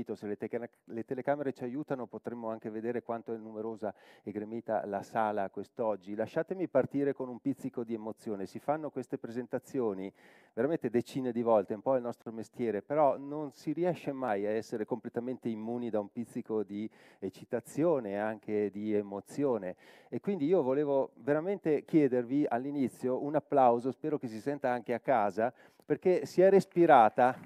approfitto, se le, te le, telecamere ci aiutano potremmo anche vedere quanto è numerosa e gremita la sala quest'oggi. Lasciatemi partire con un pizzico di emozione, si fanno queste presentazioni veramente decine di volte, un po' il nostro mestiere, però non si riesce mai a essere completamente immuni da un pizzico di eccitazione e anche di emozione. E quindi io volevo veramente chiedervi all'inizio un applauso, spero che si senta anche a casa, perché si è respirata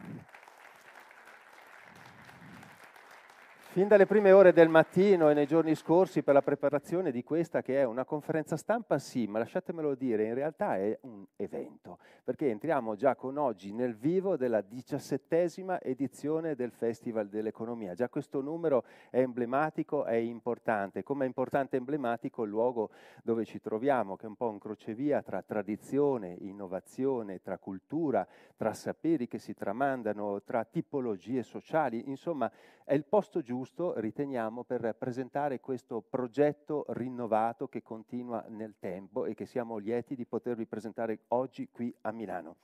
Fin dalle prime ore del mattino e nei giorni scorsi per la preparazione di questa che è una conferenza stampa, sì, ma lasciatemelo dire, in realtà è un evento, perché entriamo già con oggi nel vivo della diciassettesima edizione del Festival dell'Economia. Già questo numero è emblematico, è importante, come è importante e emblematico il luogo dove ci troviamo, che è un po' un crocevia tra tradizione, innovazione, tra cultura, tra saperi che si tramandano, tra tipologie sociali, insomma è il posto giusto giusto, riteniamo, per presentare questo progetto rinnovato che continua nel tempo e che siamo lieti di potervi presentare oggi qui a Milano.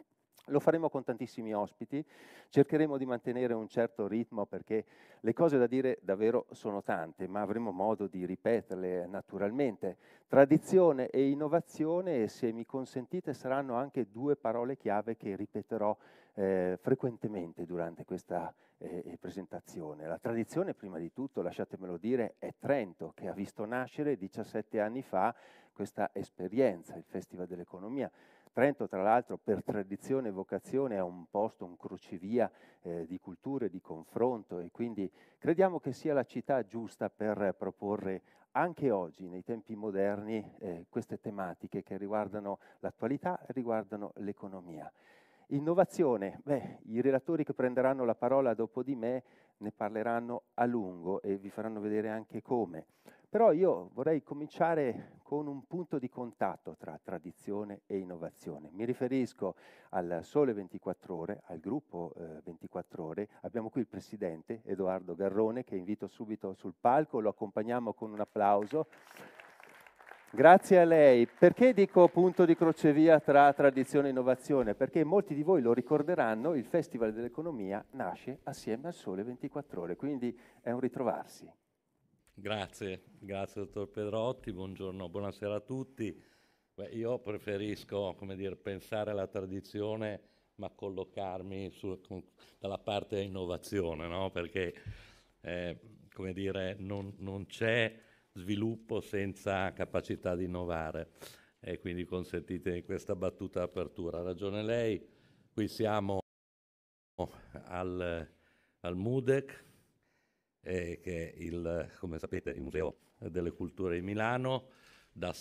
Lo faremo con tantissimi ospiti, cercheremo di mantenere un certo ritmo perché le cose da dire davvero sono tante, ma avremo modo di ripeterle naturalmente. Tradizione e innovazione, se mi consentite, saranno anche due parole chiave che ripeterò eh, frequentemente durante questa eh, eh presentazione. La tradizione, prima di tutto, lasciatemelo dire, è Trento, che ha visto nascere 17 anni fa questa esperienza, il Festival dell'Economia Trento, tra l'altro, per tradizione e vocazione è un posto, un crocevia eh, di culture, di confronto e quindi crediamo che sia la città giusta per proporre anche oggi, nei tempi moderni, eh, queste tematiche che riguardano l'attualità e riguardano l'economia. Innovazione, beh, i relatori che prenderanno la parola dopo di me ne parleranno a lungo e vi faranno vedere anche come. Però io vorrei cominciare con un punto di contatto tra tradizione e innovazione. Mi riferisco al Sole 24 Ore, al gruppo eh, 24 Ore. Abbiamo qui il presidente Edoardo Garrone che invito subito sul palco, lo accompagniamo con un applauso. Grazie a lei. Perché dico punto di crocevia tra tradizione e innovazione? Perché molti di voi lo ricorderanno, il Festival dell'Economia nasce assieme al Sole 24 Ore, quindi è un ritrovarsi. Grazie, grazie dottor Pedrotti, buongiorno, buonasera a tutti. Beh, io preferisco dire, pensare alla tradizione ma collocarmi su, con, dalla parte dell'innovazione, no? perché eh, dire, non, non c'è sviluppo senza capacità di innovare. E quindi consentitemi questa battuta d'apertura. Ha ragione lei, qui siamo al, al MUDEC, eh, che è il, come sapete, il Museo delle Culture di Milano. Da,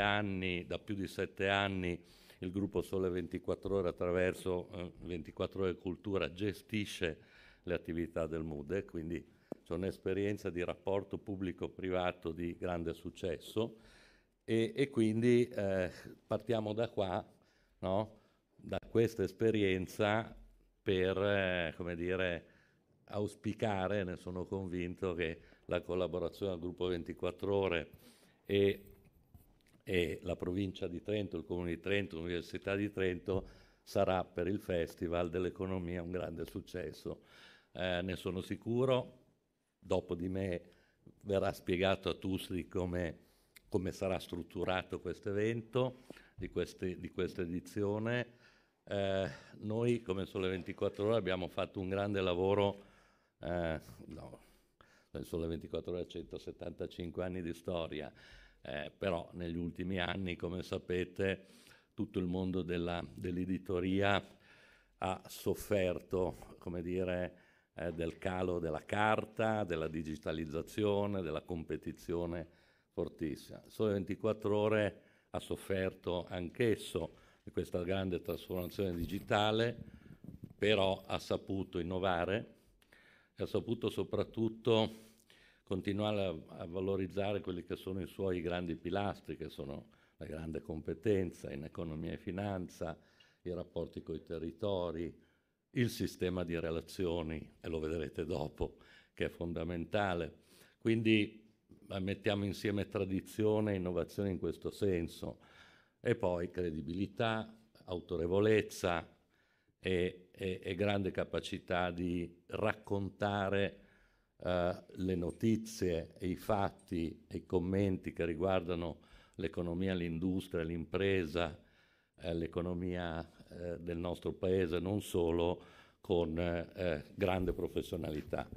anni, da più di sette anni il gruppo Sole 24 Ore attraverso eh, 24 Ore Cultura gestisce le attività del MUDEC, quindi c'è un'esperienza di rapporto pubblico-privato di grande successo e, e quindi eh, partiamo da qua, no? da questa esperienza per, eh, come dire, auspicare, ne sono convinto, che la collaborazione al gruppo 24 ore e, e la provincia di Trento, il comune di Trento, l'università di Trento sarà per il Festival dell'economia un grande successo. Eh, ne sono sicuro, dopo di me verrà spiegato a Tusri come, come sarà strutturato questo evento di, queste, di questa edizione. Eh, noi come Sole 24 Ore abbiamo fatto un grande lavoro, eh, no, Sole 24 Ore ha 175 anni di storia, eh, però negli ultimi anni, come sapete, tutto il mondo della, dell'editoria ha sofferto, come dire, eh, del calo della carta, della digitalizzazione, della competizione fortissima. Il Sole 24 Ore ha sofferto anch'esso di questa grande trasformazione digitale, però ha saputo innovare e ha saputo soprattutto continuare a, a, valorizzare quelli che sono i suoi grandi pilastri, che sono la grande competenza in economia e finanza, i rapporti con i territori, il sistema di relazioni, e lo vedrete dopo, che è fondamentale. Quindi mettiamo insieme tradizione e innovazione in questo senso e poi credibilità, autorevolezza e, e, e grande capacità di raccontare eh, le notizie i fatti e i commenti che riguardano l'economia, l'industria, l'impresa, eh, l'economia eh, del nostro paese, non solo con eh, grande professionalità.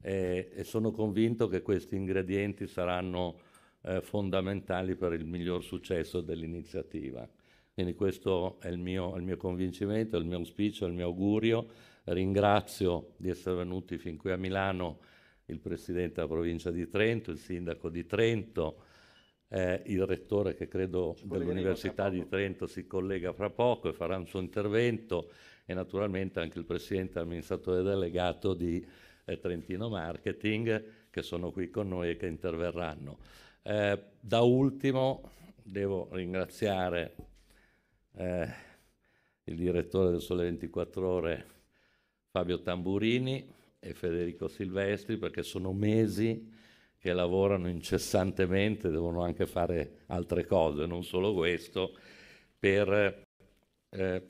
E, e, sono convinto che questi ingredienti saranno eh, fondamentali per il miglior successo dell'iniziativa. Quindi questo è il mio, il mio convincimento, il mio auspicio, il mio augurio. Ringrazio di essere venuti fin qui a Milano il Presidente della provincia di Trento, il Sindaco di Trento, eh, il rettore che credo dell'Università di Trento si collega fra poco e farà un suo intervento e naturalmente anche il presidente e amministratore delegato di eh, Trentino Marketing che sono qui con noi e che interverranno. Eh, da ultimo devo ringraziare eh, il direttore del Sole 24 Ore Fabio Tamburini e Federico Silvestri perché sono mesi che lavorano incessantemente, devono anche fare altre cose, non solo questo, per, eh,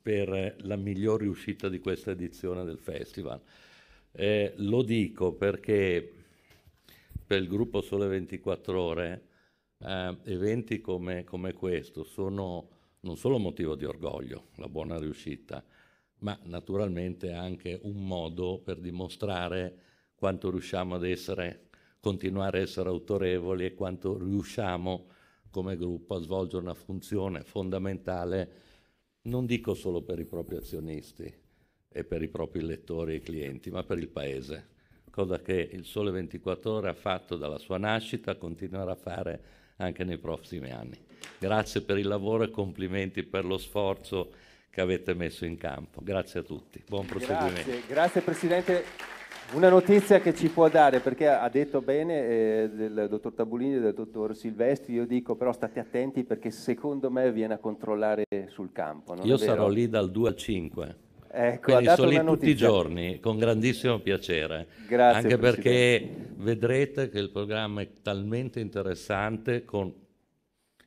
per la miglior riuscita di questa edizione del festival. Eh, lo dico perché per il gruppo Sole 24 Ore eh, eventi come, come questo sono non solo motivo di orgoglio, la buona riuscita, ma naturalmente anche un modo per dimostrare quanto riusciamo ad essere, continuare a essere autorevoli e quanto riusciamo come gruppo a svolgere una funzione fondamentale, non dico solo per i propri azionisti e per i propri lettori e clienti, ma per il Paese, cosa che il Sole 24 ore ha fatto dalla sua nascita, e continuerà a fare anche nei prossimi anni. Grazie per il lavoro e complimenti per lo sforzo che avete messo in campo. Grazie a tutti, buon proseguimento. Grazie, grazie Presidente. Una notizia che ci può dare, perché ha detto bene eh, del dottor Tabulini e del dottor Silvestri, io dico però state attenti perché secondo me viene a controllare sul campo. io sarò lì dal 2 al 5. Ecco, Quindi sono lì tutti i giorni con grandissimo piacere. Grazie. Anche Presidente. perché vedrete che il programma è talmente interessante con eh,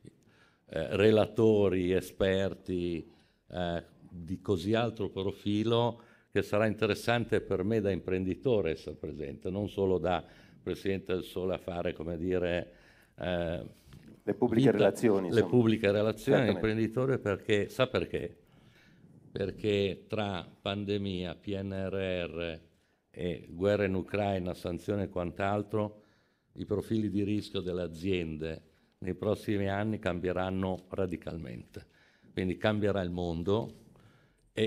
relatori, esperti eh, di così alto profilo che sarà interessante per me da imprenditore essere presente, non solo da Presidente del Sole a fare, come dire... Eh, le pubbliche vita, relazioni. Le pubbliche relazioni, imprenditore, perché sa perché? Perché tra pandemia, PNRR e guerra in Ucraina, sanzioni e quant'altro, i profili di rischio delle aziende nei prossimi anni cambieranno radicalmente. Quindi cambierà il mondo,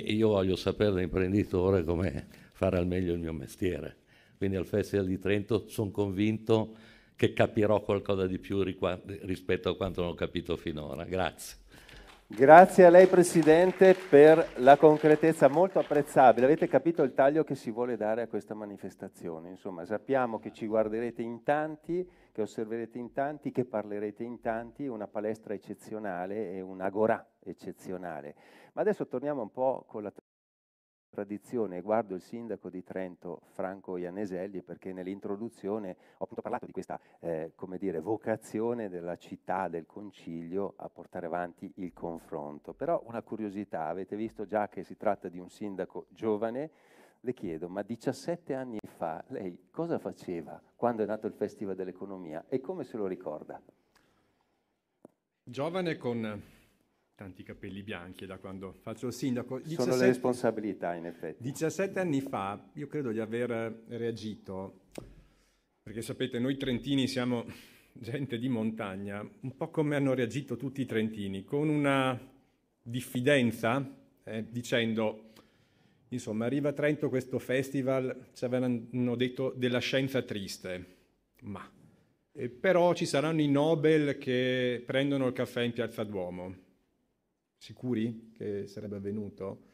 e io voglio sapere da imprenditore come fare al meglio il mio mestiere. Quindi al Festival di Trento sono convinto che capirò qualcosa di più rispetto a quanto non ho capito finora. Grazie. Grazie a lei Presidente per la concretezza molto apprezzabile. Avete capito il taglio che si vuole dare a questa manifestazione. Insomma, sappiamo che ci guarderete in tanti, che osserverete in tanti, che parlerete in tanti, una palestra eccezionale e un agorà eccezionale. Ma adesso torniamo un po' con la tradizione, guardo il sindaco di Trento Franco Ianeselli perché nell'introduzione ho appunto parlato di questa eh, come dire, vocazione della città, del concilio a portare avanti il confronto. Però una curiosità, avete visto già che si tratta di un sindaco giovane, le chiedo, ma 17 anni fa lei cosa faceva quando è nato il Festival dell'Economia e come se lo ricorda? Giovane con tanti capelli bianchi da quando faccio il sindaco. 17, Sono le responsabilità in effetti. 17 anni fa io credo di aver reagito, perché sapete noi trentini siamo gente di montagna, un po' come hanno reagito tutti i trentini, con una diffidenza eh, dicendo, insomma arriva a Trento questo festival, ci avevano detto della scienza triste, ma... Eh, però ci saranno i Nobel che prendono il caffè in Piazza Duomo sicuri che sarebbe avvenuto?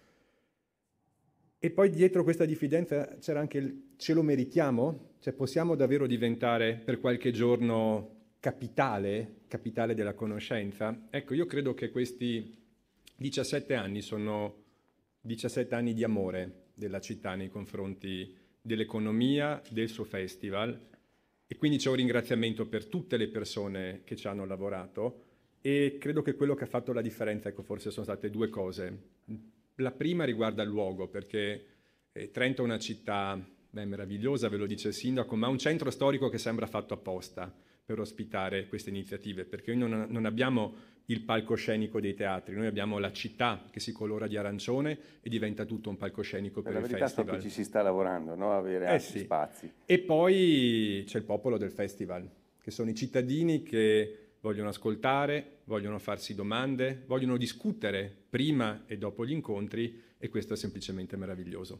E poi dietro questa diffidenza c'era anche il ce lo meritiamo? Cioè possiamo davvero diventare per qualche giorno capitale, capitale della conoscenza? Ecco, io credo che questi 17 anni sono 17 anni di amore della città nei confronti dell'economia, del suo festival e quindi c'è un ringraziamento per tutte le persone che ci hanno lavorato, e credo che quello che ha fatto la differenza, ecco, forse sono state due cose. La prima riguarda il luogo, perché eh, Trento è una città beh, meravigliosa, ve lo dice il sindaco, ma un centro storico che sembra fatto apposta per ospitare queste iniziative, perché noi non, non abbiamo il palcoscenico dei teatri. Noi abbiamo la città che si colora di arancione e diventa tutto un palcoscenico per, per il festival. La verità è che ci si sta lavorando, no? avere eh altri sì. spazi. E poi c'è il popolo del festival, che sono i cittadini che vogliono ascoltare, vogliono farsi domande, vogliono discutere prima e dopo gli incontri e questo è semplicemente meraviglioso.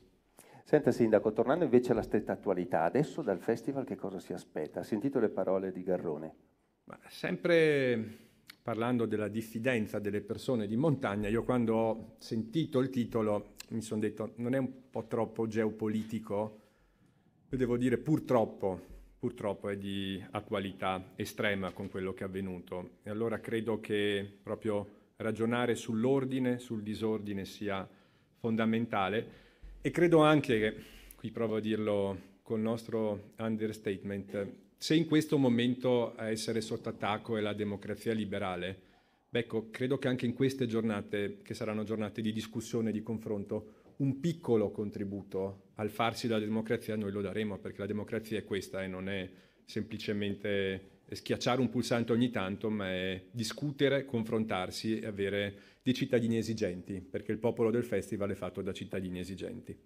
Senta Sindaco, tornando invece alla stretta attualità, adesso dal festival che cosa si aspetta? Ha sentito le parole di Garrone? Ma sempre parlando della diffidenza delle persone di montagna, io quando ho sentito il titolo mi sono detto non è un po' troppo geopolitico? Io devo dire purtroppo, purtroppo è di attualità estrema con quello che è avvenuto. E allora credo che proprio ragionare sull'ordine, sul disordine sia fondamentale e credo anche, qui provo a dirlo col nostro understatement, se in questo momento a essere sotto attacco è la democrazia liberale, ecco, credo che anche in queste giornate, che saranno giornate di discussione, di confronto, un piccolo contributo al farsi della democrazia noi lo daremo, perché la democrazia è questa e non è semplicemente schiacciare un pulsante ogni tanto, ma è discutere, confrontarsi e avere dei cittadini esigenti, perché il popolo del festival è fatto da cittadini esigenti.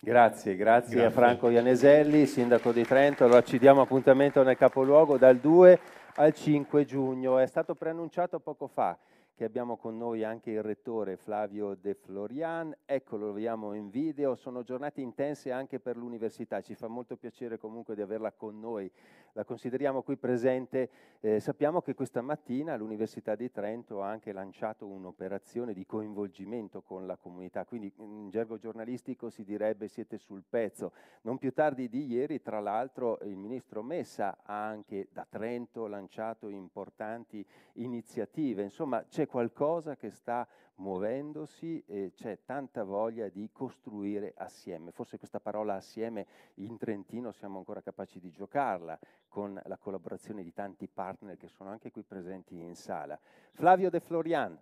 Grazie, grazie, grazie. a Franco Ianeselli, sindaco di Trento. Allora ci diamo appuntamento nel capoluogo dal 2 al 5 giugno, è stato preannunciato poco fa che abbiamo con noi anche il rettore Flavio De Florian. Eccolo, lo vediamo in video. Sono giornate intense anche per l'università. Ci fa molto piacere comunque di averla con noi la consideriamo qui presente. Eh, sappiamo che questa mattina l'Università di Trento ha anche lanciato un'operazione di coinvolgimento con la comunità, quindi in gergo giornalistico si direbbe siete sul pezzo. Non più tardi di ieri, tra l'altro, il ministro Messa ha anche da Trento lanciato importanti iniziative. Insomma, c'è qualcosa che sta muovendosi e c'è tanta voglia di costruire assieme. Forse questa parola assieme in Trentino siamo ancora capaci di giocarla con la collaborazione di tanti partner che sono anche qui presenti in sala. Flavio De Florian.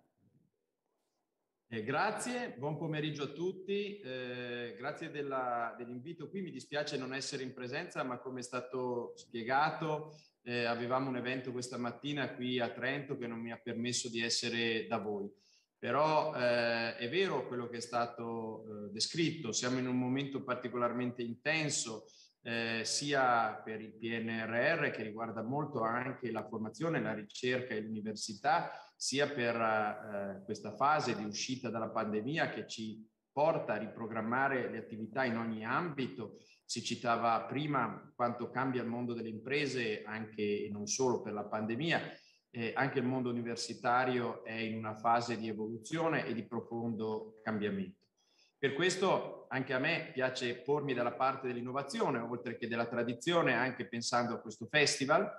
Eh, grazie, buon pomeriggio a tutti, eh, grazie della, dell'invito qui, mi dispiace non essere in presenza ma come è stato spiegato eh, avevamo un evento questa mattina qui a Trento che non mi ha permesso di essere da voi. Però eh, è vero quello che è stato eh, descritto, siamo in un momento particolarmente intenso, eh, sia per il PNRR che riguarda molto anche la formazione, la ricerca e l'università, sia per eh, questa fase di uscita dalla pandemia che ci porta a riprogrammare le attività in ogni ambito. Si citava prima quanto cambia il mondo delle imprese anche e non solo per la pandemia eh, anche il mondo universitario è in una fase di evoluzione e di profondo cambiamento. Per questo anche a me piace pormi dalla parte dell'innovazione, oltre che della tradizione, anche pensando a questo festival,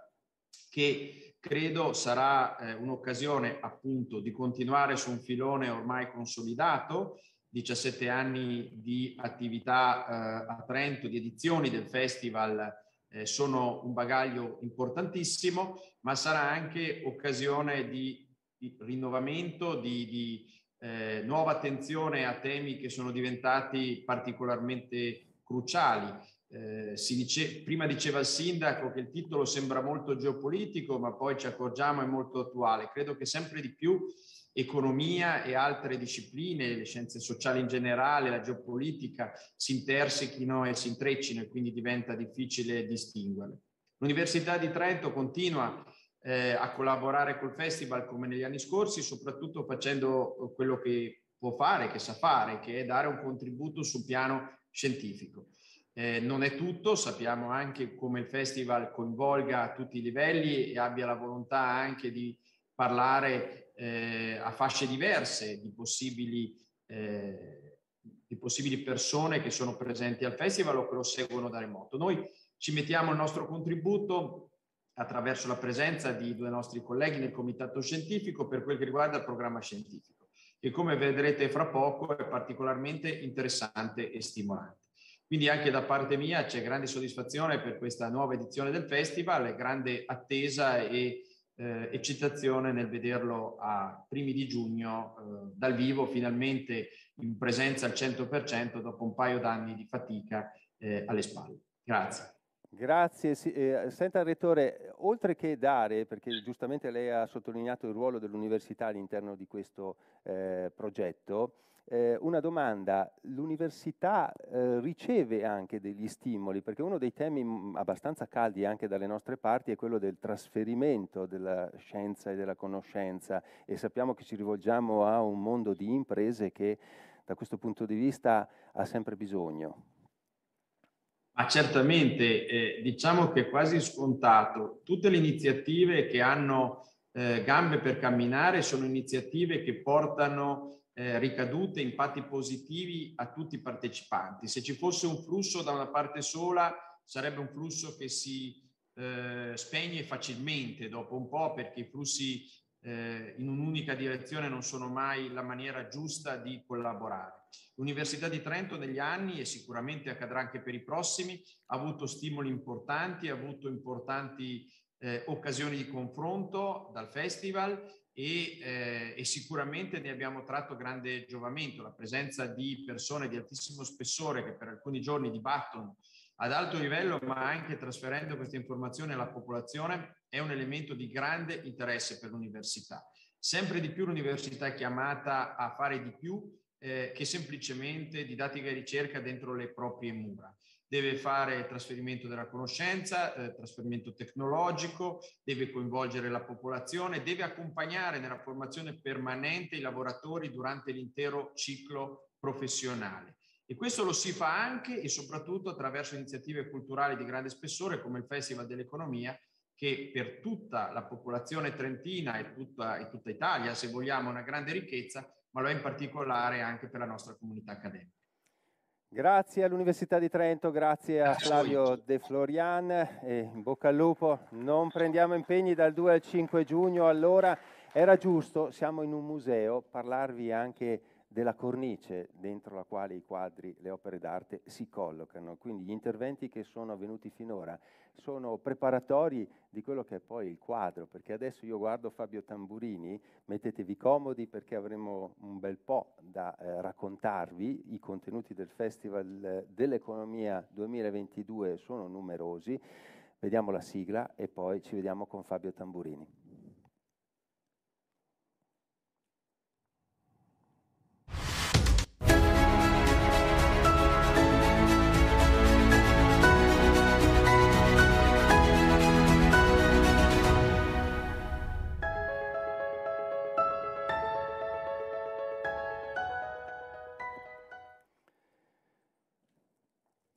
che credo sarà eh, un'occasione appunto di continuare su un filone ormai consolidato 17 anni di attività eh, a Trento, di edizioni del festival eh, sono un bagaglio importantissimo, ma sarà anche occasione di, di rinnovamento, di, di eh, nuova attenzione a temi che sono diventati particolarmente cruciali. Eh, si dice, prima diceva il sindaco che il titolo sembra molto geopolitico, ma poi ci accorgiamo è molto attuale. Credo che sempre di più economia e altre discipline, le scienze sociali in generale, la geopolitica, si intersechino e si intreccino e quindi diventa difficile distinguerle. L'Università di Trento continua eh, a collaborare col festival come negli anni scorsi, soprattutto facendo eh, quello che può fare, che sa fare, che è dare un contributo sul piano scientifico. Eh, non è tutto, sappiamo anche come il festival coinvolga a tutti i livelli e abbia la volontà anche di parlare eh, a fasce diverse di possibili, eh, di possibili persone che sono presenti al festival o che lo seguono da remoto. Noi ci mettiamo il nostro contributo attraverso la presenza di due nostri colleghi nel comitato scientifico per quel che riguarda il programma scientifico, che come vedrete fra poco è particolarmente interessante e stimolante. Quindi anche da parte mia c'è grande soddisfazione per questa nuova edizione del festival, grande attesa e eh, eccitazione nel vederlo a primi di giugno eh, dal vivo, finalmente in presenza al 100% dopo un paio d'anni di fatica eh, alle spalle. Grazie. Grazie. Eh, senta, il Rettore, oltre che dare, perché giustamente lei ha sottolineato il ruolo dell'università all'interno di questo eh, progetto, eh, una domanda, l'università eh, riceve anche degli stimoli, perché uno dei temi mm, abbastanza caldi anche dalle nostre parti è quello del trasferimento della scienza e della conoscenza e sappiamo che ci rivolgiamo a un mondo di imprese che da questo punto di vista ha sempre bisogno. Ma certamente, eh, diciamo che è quasi scontato, tutte le iniziative che hanno eh, gambe per camminare sono iniziative che portano eh, ricadute, impatti positivi a tutti i partecipanti. Se ci fosse un flusso da una parte sola, sarebbe un flusso che si eh, spegne facilmente dopo un po' perché i flussi eh, in un'unica direzione non sono mai la maniera giusta di collaborare. L'Università di Trento negli anni, e sicuramente accadrà anche per i prossimi, ha avuto stimoli importanti, ha avuto importanti eh, occasioni di confronto dal festival, e, eh, e, sicuramente ne abbiamo tratto grande giovamento, la presenza di persone di altissimo spessore che per alcuni giorni dibattono ad alto livello, ma anche trasferendo queste informazioni alla popolazione, è un elemento di grande interesse per l'università. Sempre di più l'università è chiamata a fare di più eh, che semplicemente didattica e ricerca dentro le proprie mura deve fare trasferimento della conoscenza, eh, trasferimento tecnologico, deve coinvolgere la popolazione, deve accompagnare nella formazione permanente i lavoratori durante l'intero ciclo professionale. E questo lo si fa anche e soprattutto attraverso iniziative culturali di grande spessore come il Festival dell'Economia che per tutta la popolazione trentina e tutta, e tutta Italia, se vogliamo, è una grande ricchezza, ma lo è in particolare anche per la nostra comunità accademica. Grazie all'Università di Trento, grazie a Flavio De Florian e in bocca al lupo. Non prendiamo impegni dal 2 al 5 giugno, allora era giusto, siamo in un museo, parlarvi anche di della cornice dentro la quale i quadri, le opere d'arte si collocano. Quindi gli interventi che sono avvenuti finora sono preparatori di quello che è poi il quadro, perché adesso io guardo Fabio Tamburini, mettetevi comodi perché avremo un bel po' da eh, raccontarvi, i contenuti del Festival dell'Economia 2022 sono numerosi, vediamo la sigla e poi ci vediamo con Fabio Tamburini.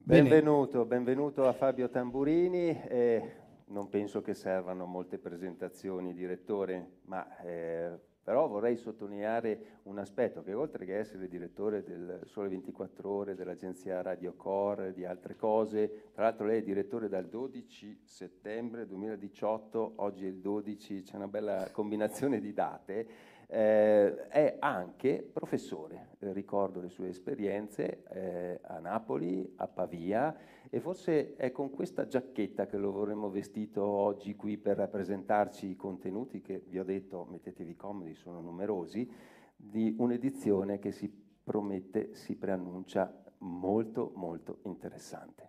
Benvenuto, benvenuto a Fabio Tamburini. Eh, non penso che servano molte presentazioni, direttore, ma eh, però vorrei sottolineare un aspetto che oltre che essere direttore del Sole 24 Ore, dell'agenzia Radio Core, di altre cose, tra l'altro lei è direttore dal 12 settembre 2018, oggi è il 12, c'è una bella combinazione di date, eh, è anche professore, eh, ricordo le sue esperienze eh, a Napoli, a Pavia e forse è con questa giacchetta che lo vorremmo vestito oggi qui per rappresentarci i contenuti che vi ho detto, mettetevi comodi, sono numerosi, di un'edizione che si promette, si preannuncia molto molto interessante.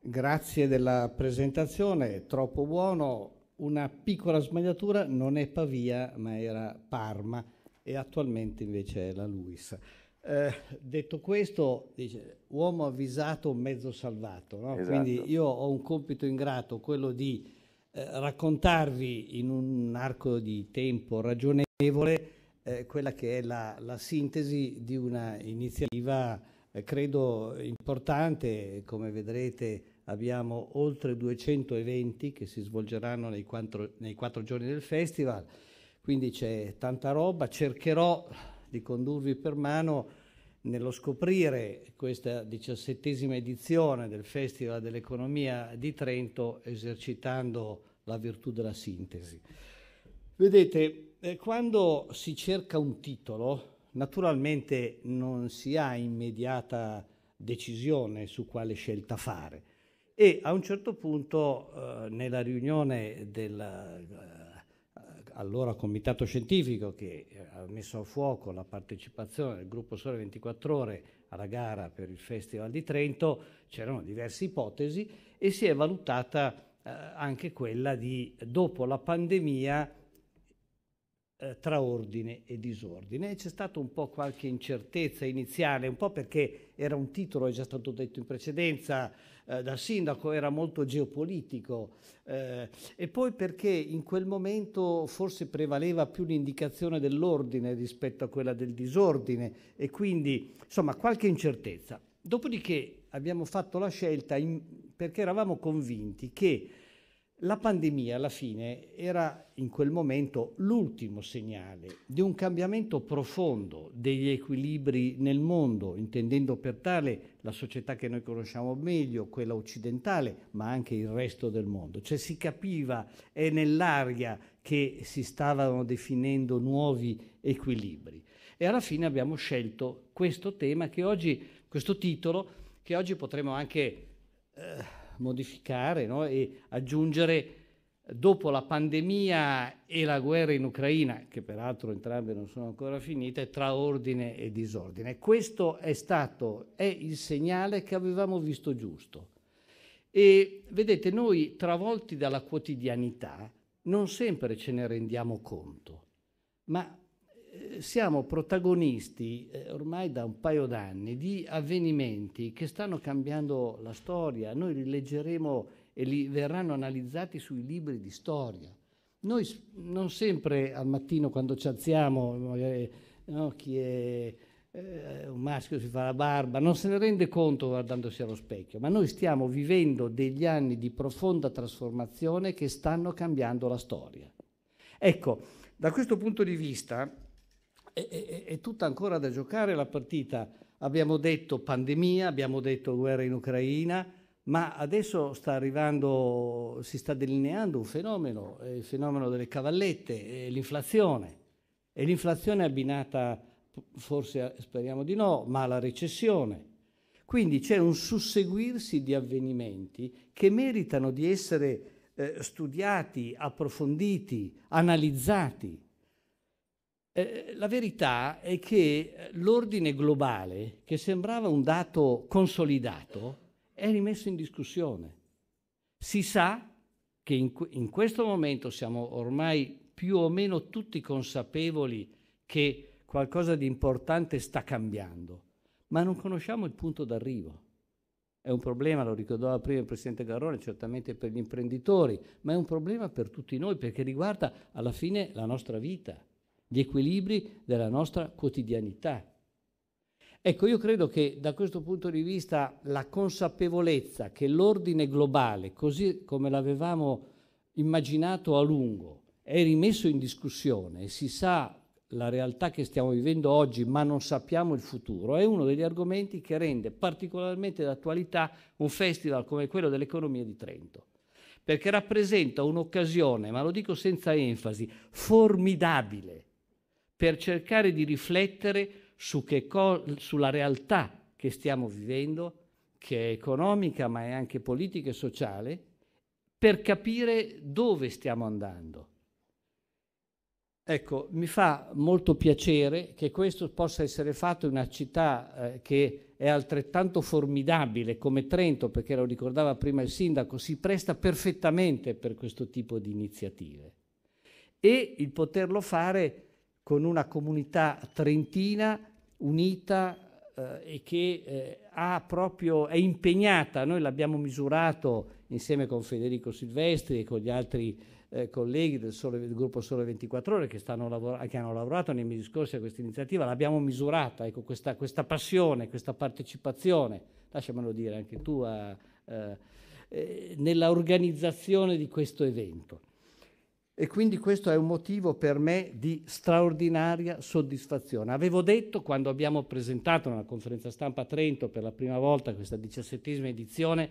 Grazie della presentazione, troppo buono, una piccola smagliatura, non è Pavia ma era Parma e attualmente invece è la Luis. Eh, detto questo, dice, uomo avvisato, mezzo salvato. No? Esatto. Quindi io ho un compito ingrato, quello di eh, raccontarvi in un arco di tempo ragionevole eh, quella che è la, la, sintesi di una iniziativa, eh, credo, importante, come vedrete abbiamo oltre 200 eventi che si svolgeranno nei quattro, nei quattro giorni del festival, quindi c'è tanta roba, cercherò di condurvi per mano nello scoprire questa diciassettesima edizione del Festival dell'Economia di Trento esercitando la virtù della sintesi. Vedete, eh, quando si cerca un titolo, naturalmente non si ha immediata decisione su quale scelta fare e a un certo punto eh, nella riunione del eh, allora comitato scientifico che eh, ha messo a fuoco la partecipazione del gruppo Sole 24 ore alla gara per il Festival di Trento c'erano diverse ipotesi e si è valutata eh, anche quella di dopo la pandemia eh, tra ordine e disordine. C'è stata un po' qualche incertezza iniziale, un po' perché era un titolo, è già stato detto in precedenza, eh, da sindaco era molto geopolitico eh, e poi perché in quel momento forse prevaleva più l'indicazione dell'ordine rispetto a quella del disordine e quindi insomma qualche incertezza. Dopodiché abbiamo fatto la scelta in, perché eravamo convinti che la pandemia alla fine era in quel momento l'ultimo segnale di un cambiamento profondo degli equilibri nel mondo, intendendo per tale la società che noi conosciamo meglio, quella occidentale, ma anche il resto del mondo. Cioè si capiva, è nell'aria che si stavano definendo nuovi equilibri. E alla fine abbiamo scelto questo tema che oggi, questo titolo, che oggi potremo anche... Eh, modificare no? e aggiungere dopo la pandemia e la guerra in Ucraina, che peraltro entrambe non sono ancora finite, tra ordine e disordine. Questo è stato, è il segnale che avevamo visto giusto. E vedete, noi travolti dalla quotidianità non sempre ce ne rendiamo conto, ma siamo protagonisti eh, ormai da un paio d'anni di avvenimenti che stanno cambiando la storia. Noi li leggeremo e li verranno analizzati sui libri di storia. Noi non sempre al mattino quando ci alziamo, magari, no, chi è eh, un maschio si fa la barba, non se ne rende conto guardandosi allo specchio, ma noi stiamo vivendo degli anni di profonda trasformazione che stanno cambiando la storia. Ecco, da questo punto di vista è, è, è tutta ancora da giocare la partita. Abbiamo detto pandemia, abbiamo detto guerra in Ucraina, ma adesso sta arrivando, si sta delineando un fenomeno, il fenomeno delle cavallette, l'inflazione. E l'inflazione abbinata, forse speriamo di no, ma alla recessione. Quindi c'è un susseguirsi di avvenimenti che meritano di essere eh, studiati, approfonditi, analizzati. Eh, la verità è che l'ordine globale, che sembrava un dato consolidato, è rimesso in discussione. Si sa che in, in questo momento siamo ormai più o meno tutti consapevoli che qualcosa di importante sta cambiando, ma non conosciamo il punto d'arrivo. È un problema, lo ricordava prima il Presidente Garrone, certamente per gli imprenditori, ma è un problema per tutti noi perché riguarda alla fine la nostra vita gli equilibri della nostra quotidianità. Ecco, io credo che da questo punto di vista la consapevolezza che l'ordine globale, così come l'avevamo immaginato a lungo, è rimesso in discussione e si sa la realtà che stiamo vivendo oggi, ma non sappiamo il futuro, è uno degli argomenti che rende particolarmente d'attualità un festival come quello dell'economia di Trento, perché rappresenta un'occasione, ma lo dico senza enfasi, formidabile per cercare di riflettere su co- sulla realtà che stiamo vivendo, che è economica ma è anche politica e sociale, per capire dove stiamo andando. Ecco, mi fa molto piacere che questo possa essere fatto in una città eh, che è altrettanto formidabile come Trento, perché lo ricordava prima il sindaco, si presta perfettamente per questo tipo di iniziative. E il poterlo fare con una comunità trentina unita eh, e che eh, ha proprio, è impegnata, noi l'abbiamo misurato insieme con Federico Silvestri e con gli altri eh, colleghi del, Sole, del, gruppo Sole 24 Ore che, lavora, che, hanno lavorato nei mesi scorsi a questa iniziativa, l'abbiamo misurata, ecco, questa, questa, passione, questa partecipazione, lasciamelo dire anche tu, a, eh, eh, nella organizzazione di questo evento e quindi questo è un motivo per me di straordinaria soddisfazione. Avevo detto quando abbiamo presentato nella conferenza stampa a Trento per la prima volta questa diciassettesima edizione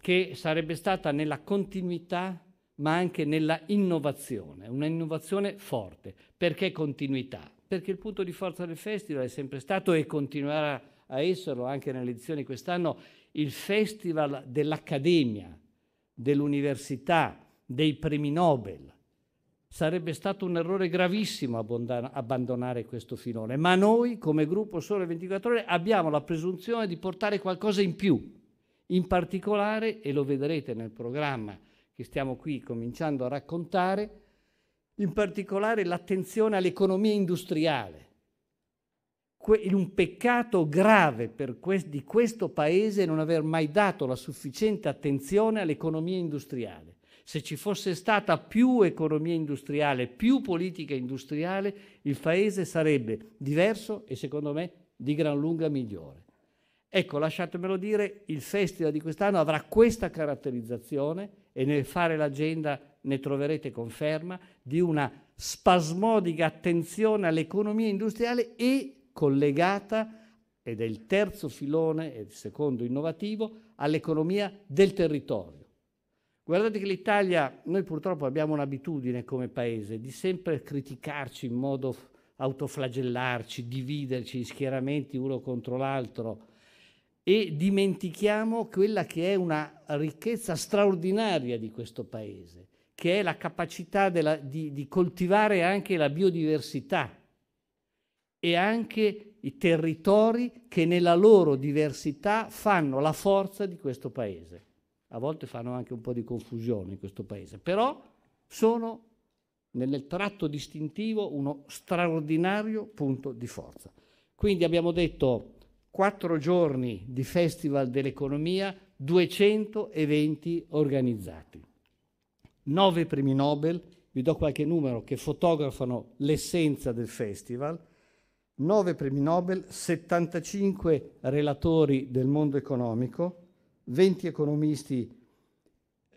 che sarebbe stata nella continuità ma anche nella innovazione, una innovazione forte. Perché continuità? Perché il punto di forza del festival è sempre stato e continuerà a esserlo anche nelle edizioni quest'anno il festival dell'accademia, dell'università, dei premi Nobel Sarebbe stato un errore gravissimo abbandonare questo filone, ma noi come gruppo Sole 24 ore abbiamo la presunzione di portare qualcosa in più, in particolare, e lo vedrete nel programma che stiamo qui cominciando a raccontare, in particolare l'attenzione all'economia industriale. Que- un peccato grave que- di questo Paese è non aver mai dato la sufficiente attenzione all'economia industriale se ci fosse stata più economia industriale, più politica industriale, il paese sarebbe diverso e secondo me di gran lunga migliore. Ecco, lasciatemelo dire, il festival di quest'anno avrà questa caratterizzazione e nel fare l'agenda ne troverete conferma di una spasmodica attenzione all'economia industriale e collegata, ed è il terzo filone e il secondo innovativo, all'economia del territorio Guardate che l'Italia, noi purtroppo abbiamo un'abitudine come paese di sempre criticarci in modo autoflagellarci, dividerci in schieramenti uno contro l'altro e dimentichiamo quella che è una ricchezza straordinaria di questo paese, che è la capacità della, di, di coltivare anche la biodiversità e anche i territori che nella loro diversità fanno la forza di questo paese a volte fanno anche un po' di confusione in questo paese, però sono nel tratto distintivo uno straordinario punto di forza. Quindi abbiamo detto quattro giorni di Festival dell'Economia, 200 eventi organizzati, nove premi Nobel, vi do qualche numero che fotografano l'essenza del festival, nove premi Nobel, 75 relatori del mondo economico, 20 economisti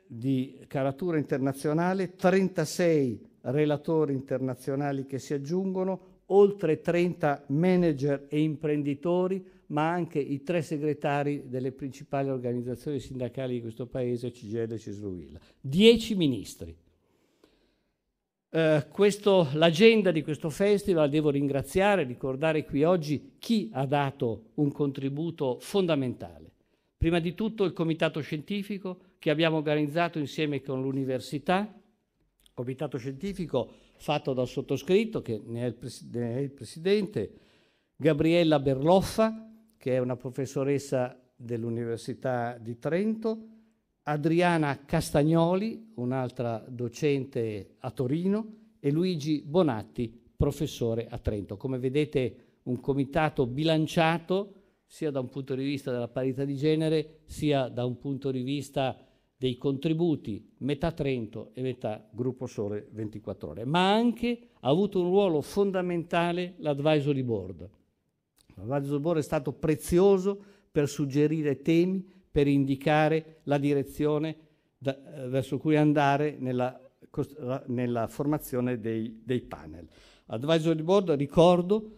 di caratura internazionale, 36 relatori internazionali che si aggiungono, oltre 30 manager e imprenditori, ma anche i tre segretari delle principali organizzazioni sindacali di questo paese, CGL e Cisluilla. Dieci ministri. Eh, l'agenda di questo festival devo ringraziare, ricordare qui oggi chi ha dato un contributo fondamentale. Prima di tutto il comitato scientifico che abbiamo organizzato insieme con l'università, comitato scientifico fatto dal sottoscritto che ne è il, pres- ne è il presidente, Gabriella Berloffa che è una professoressa dell'Università di Trento, Adriana Castagnoli, un'altra docente a Torino, e Luigi Bonatti, professore a Trento. Come vedete un comitato bilanciato sia da un punto di vista della parità di genere, sia da un punto di vista dei contributi, metà Trento e metà Gruppo Sole 24 Ore, ma anche ha avuto un ruolo fondamentale l'advisory board. L'advisory board è stato prezioso per suggerire temi, per indicare la direzione da, eh, verso cui andare nella, nella formazione dei, dei panel. Advisory board, ricordo,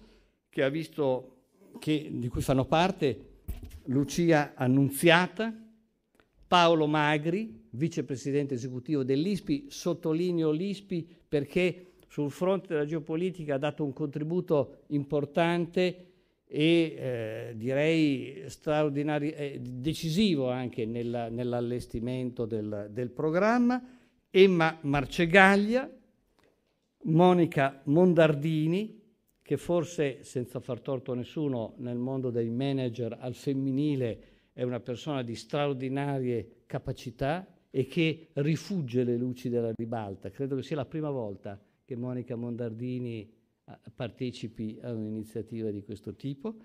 che ha visto che, di cui fanno parte Lucia Annunziata, Paolo Magri, vicepresidente esecutivo dell'ISPI. Sottolineo l'ISPI perché sul fronte della geopolitica ha dato un contributo importante e eh, direi straordinario, eh, decisivo anche nella, nell'allestimento del, del programma. Emma Marcegaglia, Monica Mondardini, che forse, senza far torto a nessuno, nel mondo dei manager al femminile è una persona di straordinarie capacità e che rifugge le luci della ribalta. Credo che sia la prima volta che Monica Mondardini eh, partecipi a un'iniziativa di questo tipo.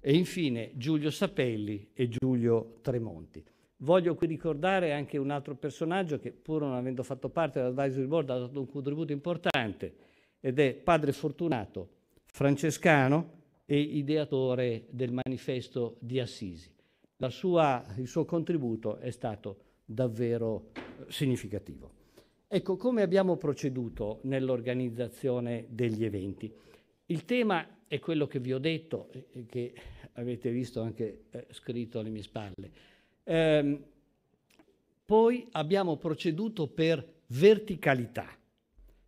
E infine Giulio Sapelli e Giulio Tremonti. Voglio qui ricordare anche un altro personaggio che pur non avendo fatto parte dell'advisory board ha dato un contributo importante ed è Padre Fortunato, francescano e ideatore del manifesto di Assisi. Sua, il suo contributo è stato davvero eh, significativo. Ecco come abbiamo proceduto nell'organizzazione degli eventi. Il tema è quello che vi ho detto e che avete visto anche eh, scritto alle mie spalle. Ehm, poi abbiamo proceduto per verticalità.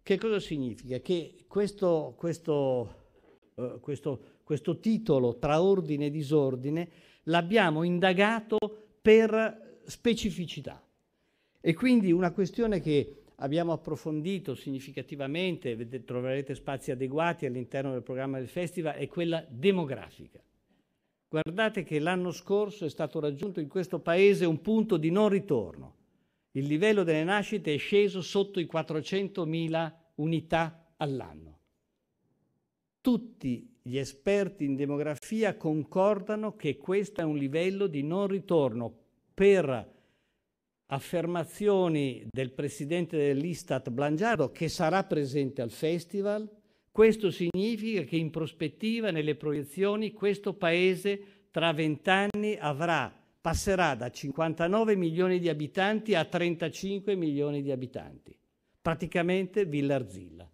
Che cosa significa? Che questo, questo eh, questo, questo titolo tra ordine e disordine, l'abbiamo indagato per specificità. E quindi una questione che abbiamo approfondito significativamente, troverete spazi adeguati all'interno del programma del festival, è quella demografica. Guardate che l'anno scorso è stato raggiunto in questo Paese un punto di non ritorno. Il livello delle nascite è sceso sotto i 400.000 unità all'anno. Tutti gli esperti in demografia concordano che questo è un livello di non ritorno per affermazioni del presidente dell'Istat Blangiardo che sarà presente al festival. Questo significa che in prospettiva, nelle proiezioni, questo paese tra vent'anni avrà, passerà da 59 milioni di abitanti a 35 milioni di abitanti, praticamente Villarzilla.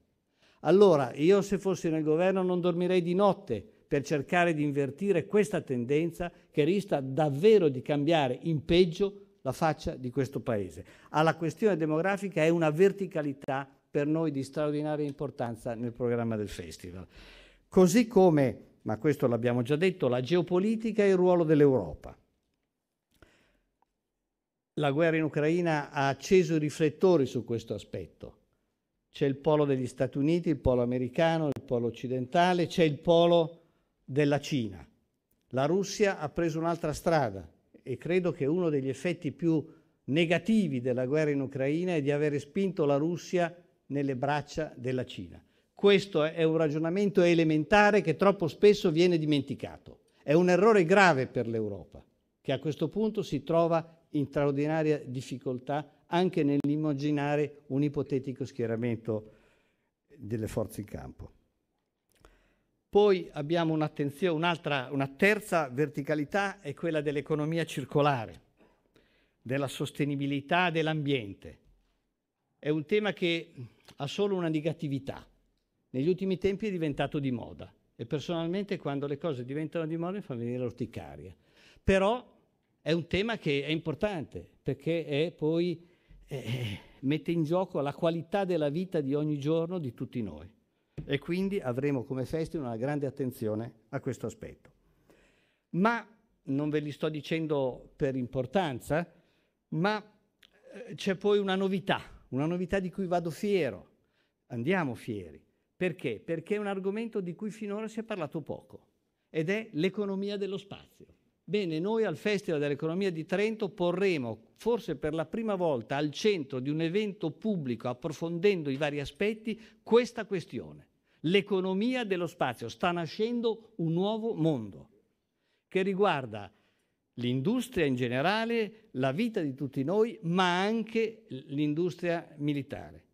Allora, io se fossi nel governo non dormirei di notte per cercare di invertire questa tendenza che rischia davvero di cambiare in peggio la faccia di questo Paese. Alla questione demografica è una verticalità per noi di straordinaria importanza nel programma del festival. Così come, ma questo l'abbiamo già detto, la geopolitica e il ruolo dell'Europa. La guerra in Ucraina ha acceso i riflettori su questo aspetto c'è il polo degli Stati Uniti, il polo americano, il polo occidentale, c'è il polo della Cina. La Russia ha preso un'altra strada e credo che uno degli effetti più negativi della guerra in Ucraina è di aver spinto la Russia nelle braccia della Cina. Questo è un ragionamento elementare che troppo spesso viene dimenticato. È un errore grave per l'Europa, che a questo punto si trova in straordinaria difficoltà anche nell'immaginare un ipotetico schieramento delle forze in campo. Poi abbiamo un'attenzione, un'altra, una terza verticalità è quella dell'economia circolare, della sostenibilità dell'ambiente. È un tema che ha solo una negatività. Negli ultimi tempi è diventato di moda e personalmente quando le cose diventano di moda mi fa venire l'orticaria. Però è un tema che è importante perché è poi eh, mette in gioco la qualità della vita di ogni giorno di tutti noi. E quindi avremo come festival una grande attenzione a questo aspetto. Ma non ve li sto dicendo per importanza, ma eh, c'è poi una novità, una novità di cui vado fiero. Andiamo fieri. Perché? Perché è un argomento di cui finora si è parlato poco ed è l'economia dello spazio. Bene, noi al Festival dell'Economia di Trento porremo, forse per la prima volta, al centro di un evento pubblico, approfondendo i vari aspetti, questa questione. L'economia dello spazio. Sta nascendo un nuovo mondo che riguarda l'industria in generale, la vita di tutti noi, ma anche l'industria militare.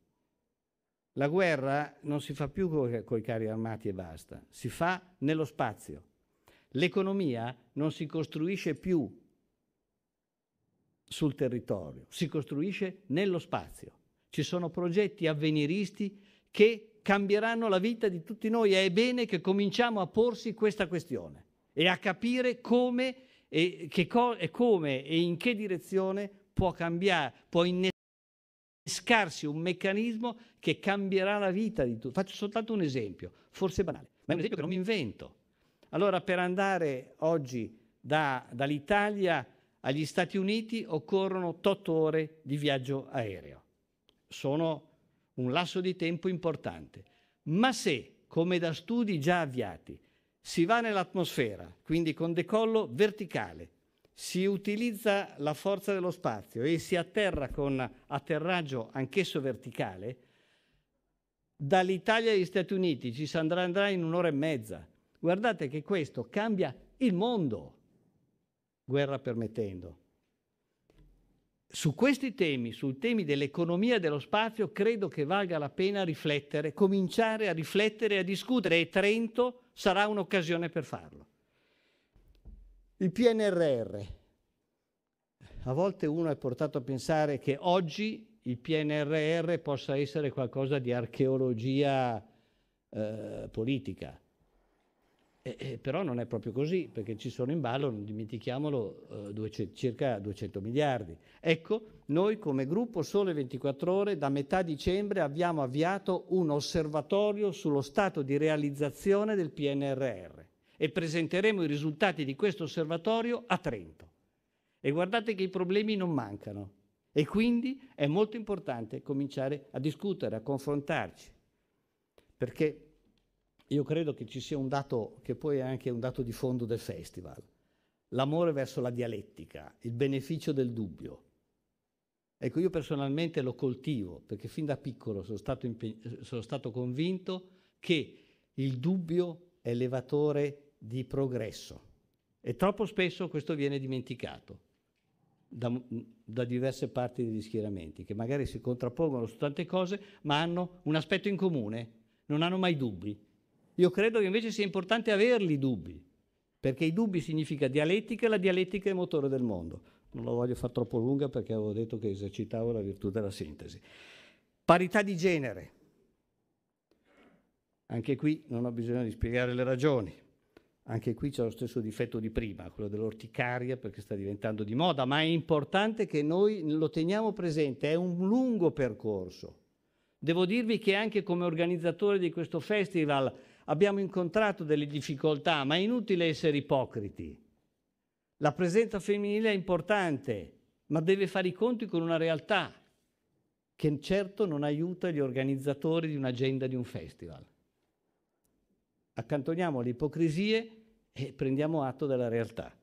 La guerra non si fa più con i carri armati e basta, si fa nello spazio L'economia non si costruisce più sul territorio, si costruisce nello spazio. Ci sono progetti avveniristi che cambieranno la vita di tutti noi e è bene che cominciamo a porsi questa questione e a capire come e, co- e, come, e in che direzione può cambiare, può innescarsi un meccanismo che cambierà la vita di tutti. Faccio soltanto un esempio, forse banale, ma è un esempio che non mi invento. Allora per andare oggi da, dall'Italia agli Stati Uniti occorrono 8 ore di viaggio aereo. Sono un lasso di tempo importante. Ma se, come da studi già avviati, si va nell'atmosfera, quindi con decollo verticale, si utilizza la forza dello spazio e si atterra con atterraggio anch'esso verticale, dall'Italia agli Stati Uniti ci si andrà in un'ora e mezza, Guardate che questo cambia il mondo, guerra permettendo. Su questi temi, sui temi dell'economia dello spazio, credo che valga la pena riflettere, cominciare a riflettere e a discutere e Trento sarà un'occasione per farlo. Il PNRR. A volte uno è portato a pensare che oggi il PNRR possa essere qualcosa di archeologia eh, politica. Eh, eh, però non è proprio così, perché ci sono in ballo, non dimentichiamolo, eh, 200, circa 200 miliardi. Ecco, noi come gruppo Sole 24 Ore da metà dicembre abbiamo avviato un osservatorio sullo stato di realizzazione del PNRR e presenteremo i risultati di questo osservatorio a Trento. E guardate che i problemi non mancano e quindi è molto importante cominciare a discutere, a confrontarci, perché io credo che ci sia un dato che poi è anche un dato di fondo del festival, l'amore verso la dialettica, il beneficio del dubbio. Ecco, io personalmente lo coltivo perché fin da piccolo sono stato, impeg- sono stato convinto che il dubbio è elevatore di progresso e troppo spesso questo viene dimenticato da, da diverse parti degli schieramenti che magari si contrappongono su tante cose ma hanno un aspetto in comune, non hanno mai dubbi, io credo che invece sia importante averli i dubbi, perché i dubbi significa dialettica e la dialettica è il motore del mondo. Non lo voglio far troppo lunga perché avevo detto che esercitavo la virtù della sintesi. Parità di genere. Anche qui non ho bisogno di spiegare le ragioni. Anche qui c'è lo stesso difetto di prima, quello dell'orticaria, perché sta diventando di moda, ma è importante che noi lo teniamo presente, è un lungo percorso. Devo dirvi che anche come organizzatore di questo festival abbiamo incontrato delle difficoltà, ma è inutile essere ipocriti. La presenza femminile è importante, ma deve fare i conti con una realtà che certo non aiuta gli organizzatori di un'agenda di un festival. Accantoniamo le ipocrisie e prendiamo atto della realtà.